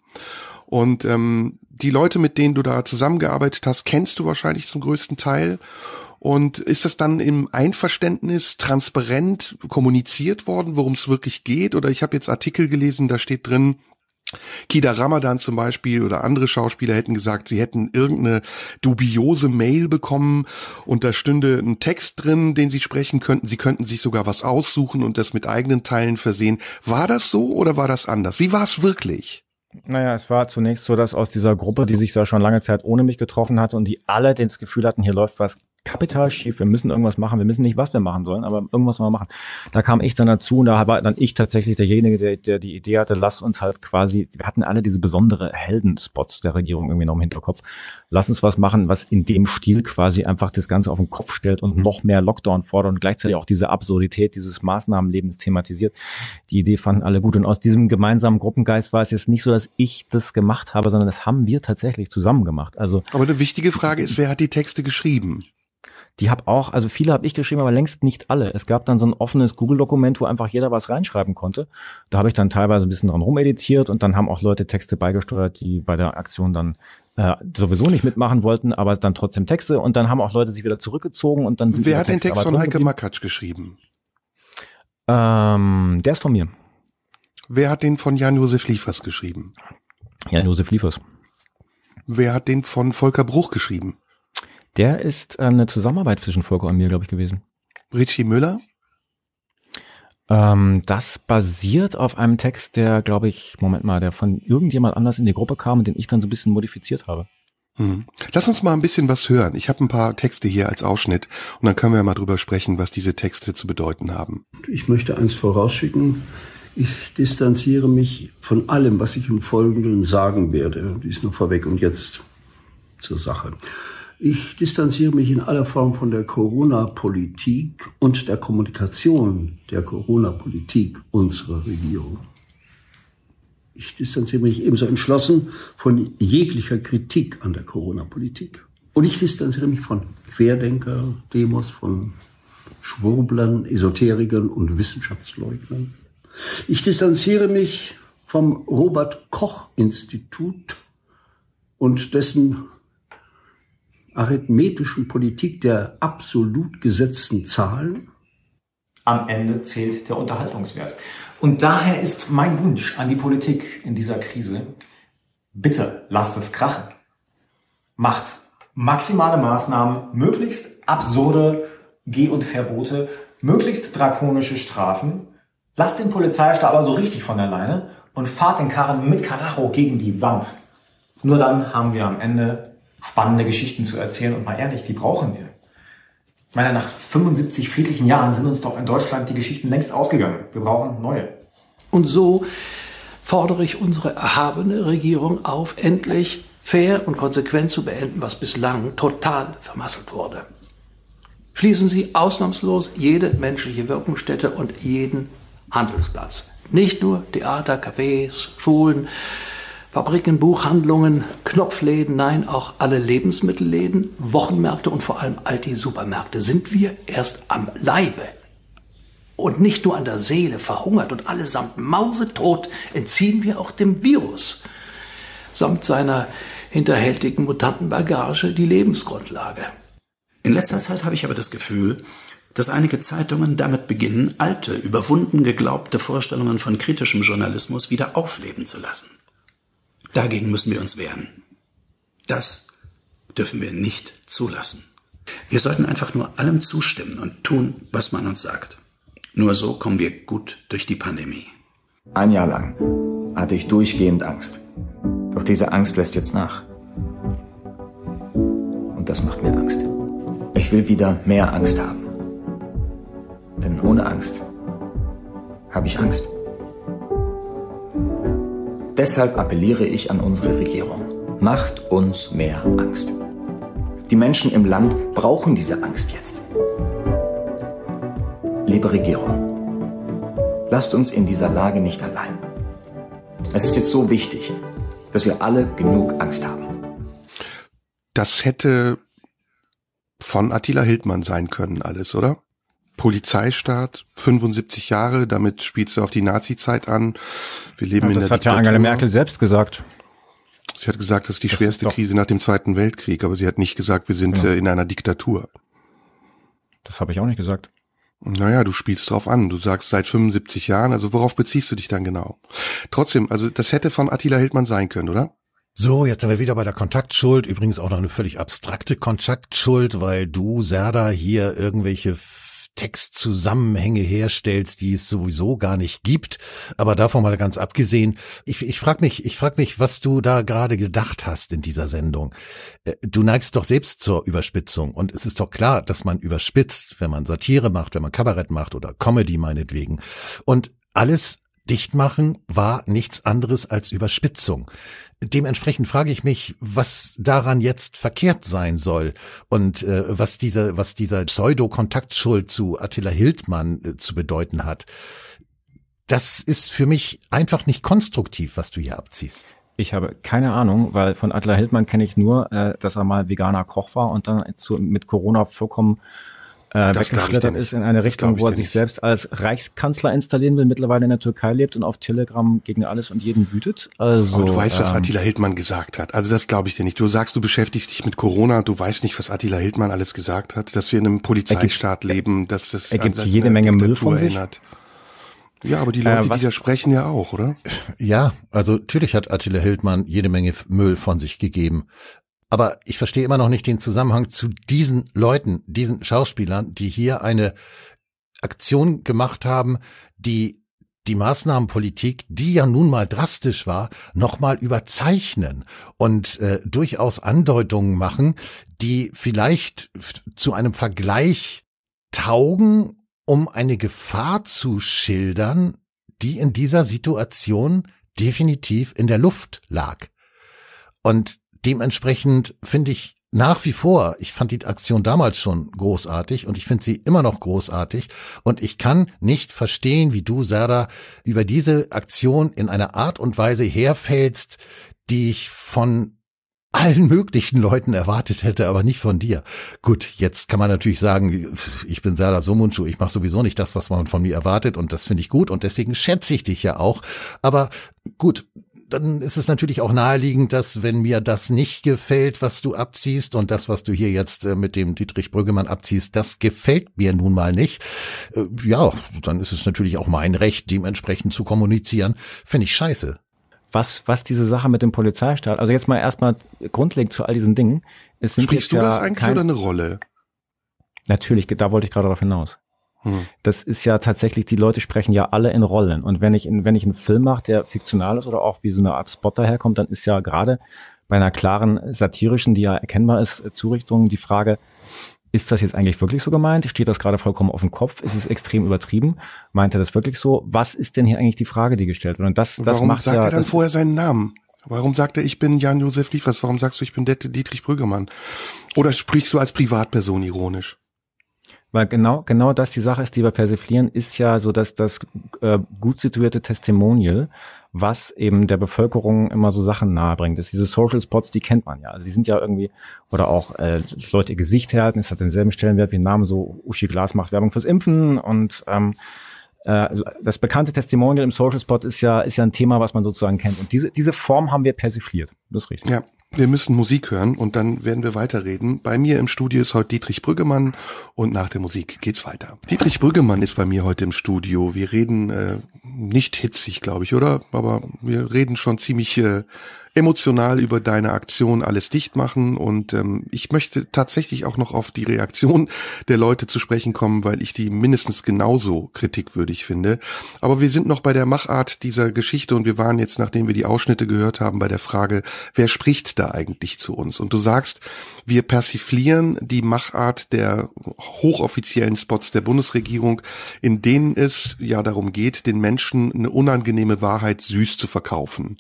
Und ähm, die Leute, mit denen du da zusammengearbeitet hast, kennst du wahrscheinlich zum größten Teil. Und ist das dann im Einverständnis transparent kommuniziert worden, worum es wirklich geht? Oder ich habe jetzt Artikel gelesen, da steht drin, Kida Ramadan zum Beispiel oder andere Schauspieler hätten gesagt, sie hätten irgendeine dubiose Mail bekommen und da stünde ein Text drin, den sie sprechen könnten. Sie könnten sich sogar was aussuchen und das mit eigenen Teilen versehen. War das so oder war das anders? Wie war es wirklich? Naja, es war zunächst so, dass aus dieser Gruppe, die sich da schon lange Zeit ohne mich getroffen hatte und die alle das Gefühl hatten, hier läuft was kapital schief. Wir müssen irgendwas machen. Wir wissen nicht, was wir machen sollen, aber irgendwas mal machen. Da kam ich dann dazu und da war dann ich tatsächlich derjenige, der, der die Idee hatte, lass uns halt quasi, wir hatten alle diese besondere Heldenspots der Regierung irgendwie noch im Hinterkopf. Lass uns was machen, was in dem Stil quasi einfach das Ganze auf den Kopf stellt und noch mehr Lockdown fordert und gleichzeitig auch diese Absurdität dieses Maßnahmenlebens thematisiert. Die Idee fanden alle gut. Und aus diesem gemeinsamen Gruppengeist war es jetzt nicht so, dass ich das gemacht habe, sondern das haben wir tatsächlich zusammen gemacht. Also. Aber eine wichtige Frage ist, wer hat die Texte geschrieben? Die habe auch, also viele habe ich geschrieben, aber längst nicht alle. Es gab dann so ein offenes Google-Dokument, wo einfach jeder was reinschreiben konnte. Da habe ich dann teilweise ein bisschen dran rumeditiert und dann haben auch Leute Texte beigesteuert, die bei der Aktion dann äh, sowieso nicht mitmachen wollten, aber dann trotzdem Texte und dann haben auch Leute sich wieder zurückgezogen und dann sind Wer hat den Text von Heike Makatsch geschrieben? Ähm, der ist von mir. Wer hat den von Jan-Josef Liefers geschrieben? Jan-Josef Liefers. Wer hat den von Volker Bruch geschrieben? Der ist äh, eine Zusammenarbeit zwischen Volker und mir, glaube ich, gewesen. Richie Müller? Ähm, das basiert auf einem Text, der, glaube ich, Moment mal, der von irgendjemand anders in die Gruppe kam und den ich dann so ein bisschen modifiziert habe. Hm. Lass uns mal ein bisschen was hören. Ich habe ein paar Texte hier als Ausschnitt und dann können wir mal drüber sprechen, was diese Texte zu bedeuten haben. Ich möchte eins vorausschicken. Ich distanziere mich von allem, was ich im Folgenden sagen werde. Dies nur vorweg und jetzt zur Sache. Ich distanziere mich in aller Form von der Corona-Politik und der Kommunikation der Corona-Politik unserer Regierung. Ich distanziere mich ebenso entschlossen von jeglicher Kritik an der Corona-Politik. Und ich distanziere mich von Querdenker-Demos, von Schwurblern, Esoterikern und Wissenschaftsleugnern. Ich distanziere mich vom Robert Koch Institut und dessen arithmetischen Politik der absolut gesetzten Zahlen? Am Ende zählt der Unterhaltungswert. Und daher ist mein Wunsch an die Politik in dieser Krise, bitte lasst es krachen. Macht maximale Maßnahmen, möglichst absurde Geh- und Verbote, möglichst drakonische Strafen. Lasst den Polizeistaat aber so richtig von der Leine und fahrt den Karren mit Karacho gegen die Wand. Nur dann haben wir am Ende spannende Geschichten zu erzählen. Und mal ehrlich, die brauchen wir. Ich meine, nach 75 friedlichen Jahren sind uns doch in Deutschland die Geschichten längst ausgegangen. Wir brauchen neue. Und so fordere ich unsere erhabene Regierung auf, endlich fair und konsequent zu beenden, was bislang total vermasselt wurde. Schließen Sie ausnahmslos jede menschliche Wirkungsstätte und jeden Handelsplatz. Nicht nur Theater, Cafés, Schulen, Fabriken, Buchhandlungen, Knopfläden, nein, auch alle Lebensmittelläden, Wochenmärkte und vor allem all die Supermärkte sind wir erst am Leibe und nicht nur an der Seele verhungert und allesamt mausetot entziehen wir auch dem Virus samt seiner hinterhältigen Mutantenbagage die Lebensgrundlage. In letzter Zeit habe ich aber das Gefühl, dass einige Zeitungen damit beginnen, alte, überwunden geglaubte Vorstellungen von kritischem Journalismus wieder aufleben zu lassen. Dagegen müssen wir uns wehren. Das dürfen wir nicht zulassen. Wir sollten einfach nur allem zustimmen und tun, was man uns sagt. Nur so kommen wir gut durch die Pandemie. Ein Jahr lang hatte ich durchgehend Angst. Doch diese Angst lässt jetzt nach. Und das macht mir Angst. Ich will wieder mehr Angst haben. Denn ohne Angst habe ich Angst. Deshalb appelliere ich an unsere Regierung. Macht uns mehr Angst. Die Menschen im Land brauchen diese Angst jetzt. Liebe Regierung, lasst uns in dieser Lage nicht allein. Es ist jetzt so wichtig, dass wir alle genug Angst haben. Das hätte von Attila Hildmann sein können, alles, oder? Polizeistaat, 75 Jahre, damit spielst du auf die Nazi-Zeit an. Wir leben ja, in der Das hat ja Angela Merkel selbst gesagt. Sie hat gesagt, das ist die das schwerste ist Krise nach dem Zweiten Weltkrieg, aber sie hat nicht gesagt, wir sind ja. Genau. Äh, in einer Diktatur. Das habe ich auch nicht gesagt. Naja, du spielst drauf an. Du sagst seit 75 Jahren, also worauf beziehst du dich dann genau? Trotzdem, also das hätte von Attila Hildmann sein können, oder? So, jetzt sind wir wieder bei der Kontaktschuld. Übrigens auch noch eine völlig abstrakte Kontaktschuld, weil du, Serda, hier irgendwelche Textzusammenhänge herstellst, die es sowieso gar nicht gibt. Aber davon mal ganz abgesehen, ich, ich frage mich, ich frag mich, was du da gerade gedacht hast in dieser Sendung. Äh, du neigst doch selbst zur Überspitzung und es ist doch klar, dass man überspitzt, wenn man Satire macht, wenn man Kabarett macht oder Comedy meinetwegen. Und alles Dichtmachen war nichts anderes als Überspitzung. Dementsprechend frage ich mich, was daran jetzt verkehrt sein soll und äh, was diese, was dieser Pseudo-Kontaktschuld zu Attila Hildmann äh, zu bedeuten hat. Das ist für mich einfach nicht konstruktiv, was du hier abziehst. Ich habe keine Ahnung, weil von Attila Hildmann kenne ich nur, äh, dass er mal veganer Koch war und dann zu, mit Corona vollkommen äh, das weggeschlittert ist in eine Richtung, wo er sich nicht. selbst als Reichskanzler installieren will, mittlerweile in der Türkei lebt und auf Telegram gegen alles und jeden wütet. Also, Aber du weißt, ähm, was Attila Hildmann gesagt hat. Also das glaube ich dir nicht. Du sagst, du beschäftigst dich mit Corona, du weißt nicht, was Attila Hildmann alles gesagt hat, dass wir in einem Polizeistaat gibt, leben, dass das er gibt jede Menge Diktatur Müll von sich. Erinnert. Ja, aber die äh, Leute, äh, die da sprechen, ja auch, oder? Ja, also natürlich hat Attila Hildmann jede Menge Müll von sich gegeben. Aber ich verstehe immer noch nicht den Zusammenhang zu diesen Leuten, diesen Schauspielern, die hier eine Aktion gemacht haben, die die Maßnahmenpolitik, die ja nun mal drastisch war, nochmal überzeichnen und äh, durchaus Andeutungen machen, die vielleicht zu einem Vergleich taugen, um eine Gefahr zu schildern, die in dieser Situation definitiv in der Luft lag. Und dementsprechend finde ich nach wie vor, ich fand die Aktion damals schon großartig und ich finde sie immer noch großartig und ich kann nicht verstehen, wie du, Serda, über diese Aktion in einer Art und Weise herfällst, die ich von allen möglichen Leuten erwartet hätte, aber nicht von dir. Gut, jetzt kann man natürlich sagen, ich bin Serdar Somunchu, ich mache sowieso nicht das, was man von mir erwartet und das finde ich gut und deswegen schätze ich dich ja auch. Aber gut, dann ist es natürlich auch naheliegend, dass wenn mir das nicht gefällt, was du abziehst und das, was du hier jetzt äh, mit dem Dietrich Brüggemann abziehst, das gefällt mir nun mal nicht. Äh, ja, dann ist es natürlich auch mein Recht, dementsprechend zu kommunizieren. Finde ich scheiße. Was, was diese Sache mit dem Polizeistaat, also jetzt mal erstmal grundlegend zu all diesen Dingen, es sind Sprichst du ja das eigentlich kein, oder eine Rolle? Natürlich, da wollte ich gerade darauf hinaus. Mhm. Das ist ja tatsächlich, die Leute sprechen ja alle in Rollen. Und wenn ich, in, wenn ich einen Film mache, der fiktional ist oder auch wie so eine Art Spot daherkommt, dann ist ja gerade bei einer klaren satirischen, die ja erkennbar ist, äh, Zurichtung die Frage, ist das jetzt eigentlich wirklich so gemeint? Steht das gerade vollkommen auf dem Kopf? Ist es extrem übertrieben? Meint er das wirklich so? Was ist denn hier eigentlich die Frage, die gestellt wird? Und das, Und das macht sagt ja, er dann vorher seinen Namen? Warum sagt er, ich bin Jan-Josef Liefers? Warum sagst du, ich bin Dietrich Brüggemann? Oder sprichst du als Privatperson ironisch? Weil genau, genau das die Sache ist, die wir persiflieren, ist ja so, dass das äh, gut situierte Testimonial, was eben der Bevölkerung immer so Sachen nahebringt. ist diese Social Spots, die kennt man ja. Also die sind ja irgendwie, oder auch äh, Leute ihr Gesicht herhalten, es hat denselben Stellenwert wie Namen, so Uschi Glas macht Werbung fürs Impfen und ähm, äh, das bekannte Testimonial im Social Spot ist ja, ist ja ein Thema, was man sozusagen kennt. Und diese, diese Form haben wir persifliert. Das ist richtig. Ja, wir müssen Musik hören und dann werden wir weiterreden. Bei mir im Studio ist heute Dietrich Brüggemann und nach der Musik geht's weiter. Dietrich Brüggemann ist bei mir heute im Studio. Wir reden äh, nicht hitzig, glaube ich, oder? Aber wir reden schon ziemlich äh, emotional über deine Aktion alles dicht machen. Und ähm, ich möchte tatsächlich auch noch auf die Reaktion der Leute zu sprechen kommen, weil ich die mindestens genauso kritikwürdig finde. Aber wir sind noch bei der Machart dieser Geschichte und wir waren jetzt, nachdem wir die Ausschnitte gehört haben, bei der Frage, wer spricht da eigentlich zu uns? Und du sagst, wir persiflieren die Machart der hochoffiziellen Spots der Bundesregierung, in denen es ja darum geht, den Menschen eine unangenehme Wahrheit süß zu verkaufen.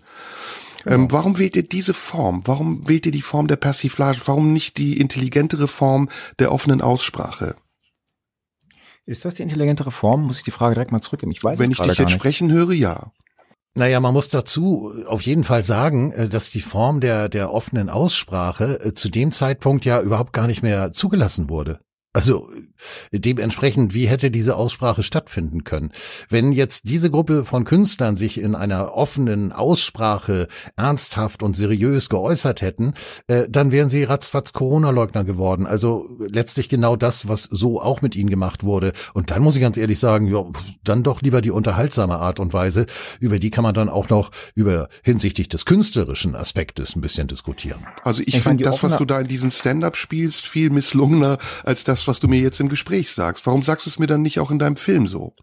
Genau. Ähm, warum wählt ihr diese Form? Warum wählt ihr die Form der Persiflage? Warum nicht die intelligentere Form der offenen Aussprache? Ist das die intelligentere Form? Muss ich die Frage direkt mal zurückgeben? Ich weiß Wenn ich dich jetzt nicht. sprechen höre, ja. Naja, man muss dazu auf jeden Fall sagen, äh, dass die Form der, der offenen Aussprache äh, zu dem Zeitpunkt ja überhaupt gar nicht mehr zugelassen wurde. Also äh, dementsprechend, wie hätte diese Aussprache stattfinden können? Wenn jetzt diese Gruppe von Künstlern sich in einer offenen Aussprache ernsthaft und seriös geäußert hätten, äh, dann wären sie ratzfatz Corona-Leugner geworden. Also letztlich genau das, was so auch mit ihnen gemacht wurde. Und dann muss ich ganz ehrlich sagen, ja, dann doch lieber die unterhaltsame Art und Weise. Über die kann man dann auch noch über hinsichtlich des künstlerischen Aspektes ein bisschen diskutieren. Also ich, ich fand das, was du da in diesem Stand-up spielst, viel misslungener als das, was du mir jetzt in im Gespräch sagst. Warum sagst du es mir dann nicht auch in deinem Film so?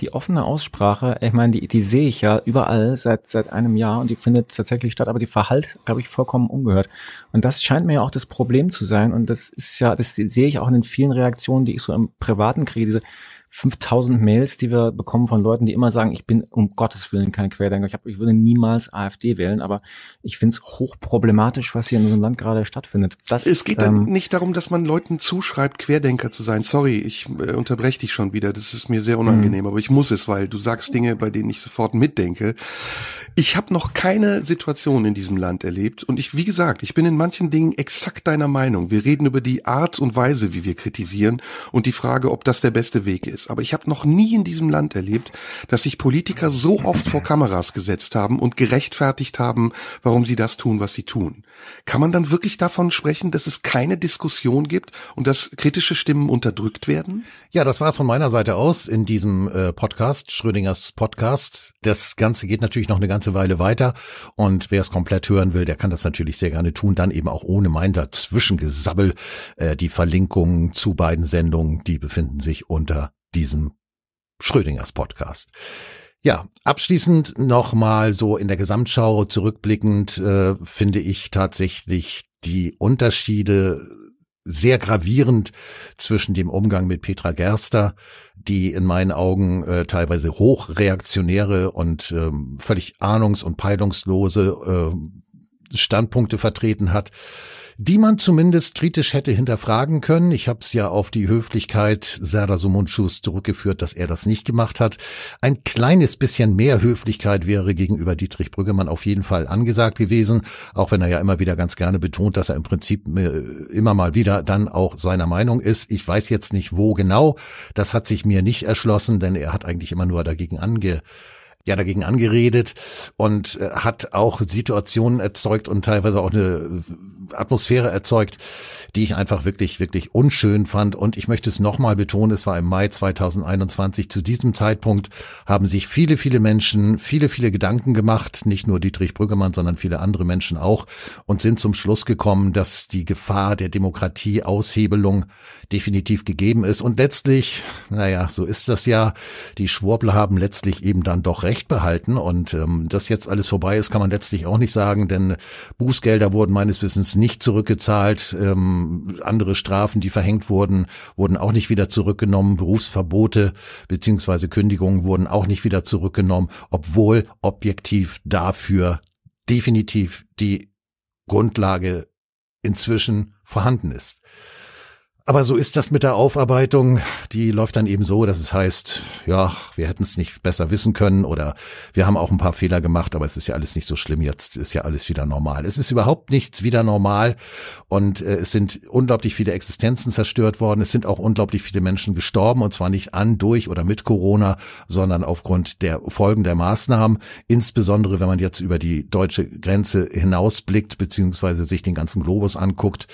Die offene Aussprache, ich meine, die, die sehe ich ja überall seit, seit einem Jahr und die findet tatsächlich statt, aber die verhalt, glaube ich, vollkommen ungehört. Und das scheint mir ja auch das Problem zu sein und das ist ja, das sehe ich auch in den vielen Reaktionen, die ich so im Privaten kriege, diese 5000 Mails, die wir bekommen von Leuten, die immer sagen, ich bin um Gottes Willen kein Querdenker, ich, hab, ich würde niemals AfD wählen, aber ich finde es hochproblematisch, was hier in unserem Land gerade stattfindet. Das, es geht dann ähm, nicht darum, dass man Leuten zuschreibt, Querdenker zu sein. Sorry, ich äh, unterbreche dich schon wieder, das ist mir sehr mhm. unangenehm, aber ich muss es, weil du sagst Dinge, bei denen ich sofort mitdenke. Ich habe noch keine Situation in diesem Land erlebt und ich, wie gesagt, ich bin in manchen Dingen exakt deiner Meinung. Wir reden über die Art und Weise, wie wir kritisieren und die Frage, ob das der beste Weg ist ist. Aber ich habe noch nie in diesem Land erlebt, dass sich Politiker so oft vor Kameras gesetzt haben und gerechtfertigt haben, warum sie das tun, was sie tun kann man dann wirklich davon sprechen, dass es keine Diskussion gibt und dass kritische Stimmen unterdrückt werden? Ja, das war es von meiner Seite aus in diesem äh, Podcast, Schrödingers Podcast. Das Ganze geht natürlich noch eine ganze Weile weiter und wer es komplett hören will, der kann das natürlich sehr gerne tun, dann eben auch ohne mein Dazwischengesabbel. Äh, die Verlinkungen zu beiden Sendungen, die befinden sich unter diesem Schrödingers Podcast. Ja, abschließend nochmal so in der Gesamtschau zurückblickend äh, finde ich tatsächlich die Unterschiede sehr gravierend zwischen dem Umgang mit Petra Gerster, die in meinen Augen äh, teilweise hochreaktionäre und ähm, völlig ahnungs- und peilungslose äh, Standpunkte vertreten hat, die man zumindest kritisch hätte hinterfragen können. Ich habe es ja auf die Höflichkeit Serda Sumunchus zurückgeführt, dass er das nicht gemacht hat. Ein kleines bisschen mehr Höflichkeit wäre gegenüber Dietrich Brüggemann auf jeden Fall angesagt gewesen, auch wenn er ja immer wieder ganz gerne betont, dass er im Prinzip äh, immer mal wieder dann auch seiner Meinung ist. Ich weiß jetzt nicht, wo genau. Das hat sich mir nicht erschlossen, denn er hat eigentlich immer nur dagegen ange ja dagegen angeredet und äh, hat auch Situationen erzeugt und teilweise auch eine äh, Atmosphäre erzeugt, die ich einfach wirklich, wirklich unschön fand. Und ich möchte es nochmal betonen, es war im Mai 2021. Zu diesem Zeitpunkt haben sich viele, viele Menschen, viele, viele Gedanken gemacht, nicht nur Dietrich Brüggemann, sondern viele andere Menschen auch und sind zum Schluss gekommen, dass die Gefahr der Demokratieaushebelung definitiv gegeben ist. Und letztlich, naja, so ist das ja, die Schwurbler haben letztlich eben dann doch recht Recht behalten und ähm, dass jetzt alles vorbei ist, kann man letztlich auch nicht sagen, denn Bußgelder wurden meines Wissens nicht zurückgezahlt, ähm, andere Strafen, die verhängt wurden, wurden auch nicht wieder zurückgenommen, Berufsverbote beziehungsweise Kündigungen wurden auch nicht wieder zurückgenommen, obwohl objektiv dafür definitiv die Grundlage inzwischen vorhanden ist. Aber so ist das mit der Aufarbeitung. Die läuft dann eben so, dass es heißt, ja, wir hätten es nicht besser wissen können oder wir haben auch ein paar Fehler gemacht, aber es ist ja alles nicht so schlimm. Jetzt ist ja alles wieder normal. Es ist überhaupt nichts wieder normal und äh, es sind unglaublich viele Existenzen zerstört worden. Es sind auch unglaublich viele Menschen gestorben und zwar nicht an, durch oder mit Corona, sondern aufgrund der Folgen der Maßnahmen. Insbesondere, wenn man jetzt über die deutsche Grenze hinausblickt beziehungsweise sich den ganzen Globus anguckt,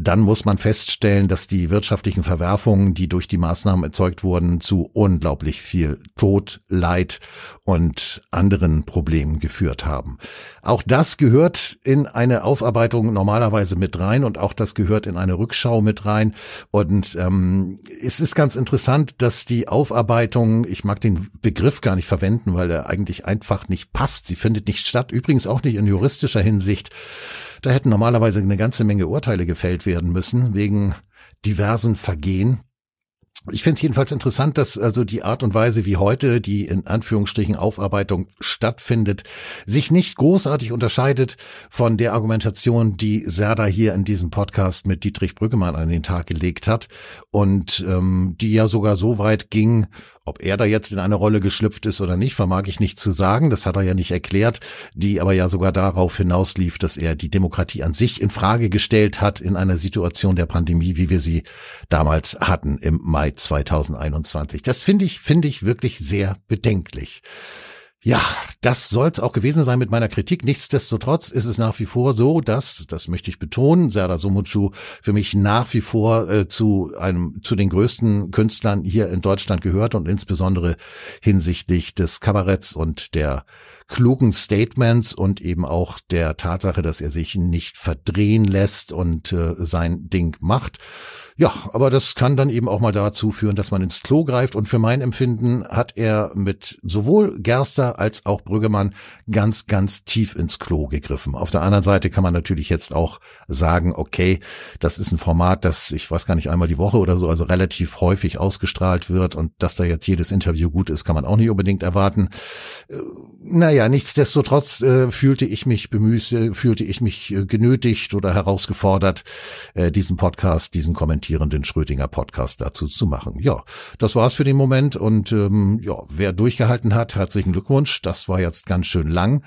dann muss man feststellen, dass die wirtschaftlichen Verwerfungen, die durch die Maßnahmen erzeugt wurden, zu unglaublich viel Tod, Leid und anderen Problemen geführt haben. Auch das gehört in eine Aufarbeitung normalerweise mit rein und auch das gehört in eine Rückschau mit rein. Und ähm, es ist ganz interessant, dass die Aufarbeitung, ich mag den Begriff gar nicht verwenden, weil er eigentlich einfach nicht passt. Sie findet nicht statt, übrigens auch nicht in juristischer Hinsicht. Da hätten normalerweise eine ganze Menge Urteile gefällt werden müssen wegen diversen Vergehen, ich finde es jedenfalls interessant, dass also die Art und Weise, wie heute die in Anführungsstrichen Aufarbeitung stattfindet, sich nicht großartig unterscheidet von der Argumentation, die Serda hier in diesem Podcast mit Dietrich Brüggemann an den Tag gelegt hat und ähm, die ja sogar so weit ging, ob er da jetzt in eine Rolle geschlüpft ist oder nicht, vermag ich nicht zu sagen, das hat er ja nicht erklärt, die aber ja sogar darauf hinauslief, dass er die Demokratie an sich in Frage gestellt hat in einer Situation der Pandemie, wie wir sie damals hatten im Mai 2021. Das finde ich, finde ich wirklich sehr bedenklich. Ja, das soll es auch gewesen sein mit meiner Kritik. Nichtsdestotrotz ist es nach wie vor so, dass, das möchte ich betonen, Serdar Somucu für mich nach wie vor äh, zu einem zu den größten Künstlern hier in Deutschland gehört und insbesondere hinsichtlich des Kabaretts und der klugen Statements und eben auch der Tatsache, dass er sich nicht verdrehen lässt und äh, sein Ding macht. Ja, aber das kann dann eben auch mal dazu führen, dass man ins Klo greift. Und für mein Empfinden hat er mit sowohl Gerster als auch Brüggemann ganz, ganz tief ins Klo gegriffen. Auf der anderen Seite kann man natürlich jetzt auch sagen, okay, das ist ein Format, das, ich weiß gar nicht, einmal die Woche oder so, also relativ häufig ausgestrahlt wird und dass da jetzt jedes Interview gut ist, kann man auch nicht unbedingt erwarten. Äh, naja, nichtsdestotrotz äh, fühlte ich mich bemüht, fühlte ich mich äh, genötigt oder herausgefordert, äh, diesen Podcast, diesen Kommentar diskutierenden Schrödinger Podcast dazu zu machen. Ja, das war's für den Moment und ähm, ja, wer durchgehalten hat, herzlichen Glückwunsch. Das war jetzt ganz schön lang,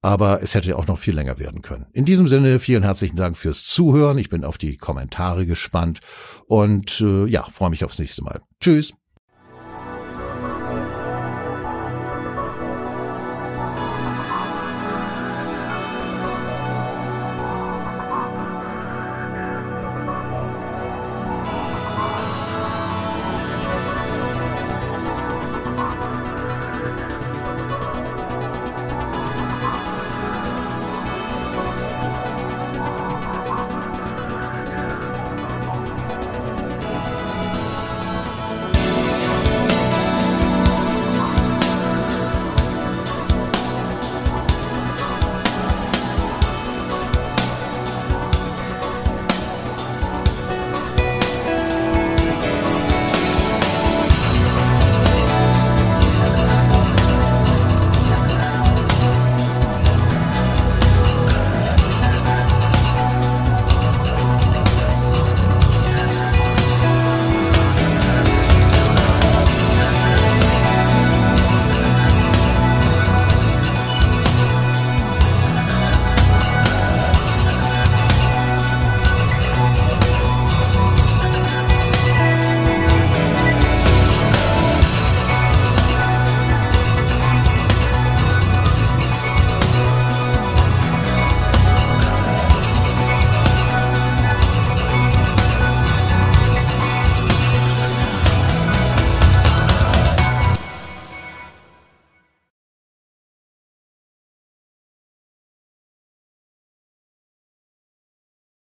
aber es hätte auch noch viel länger werden können. In diesem Sinne vielen herzlichen Dank fürs Zuhören. Ich bin auf die Kommentare gespannt und äh, ja, freue mich aufs nächste Mal. Tschüss.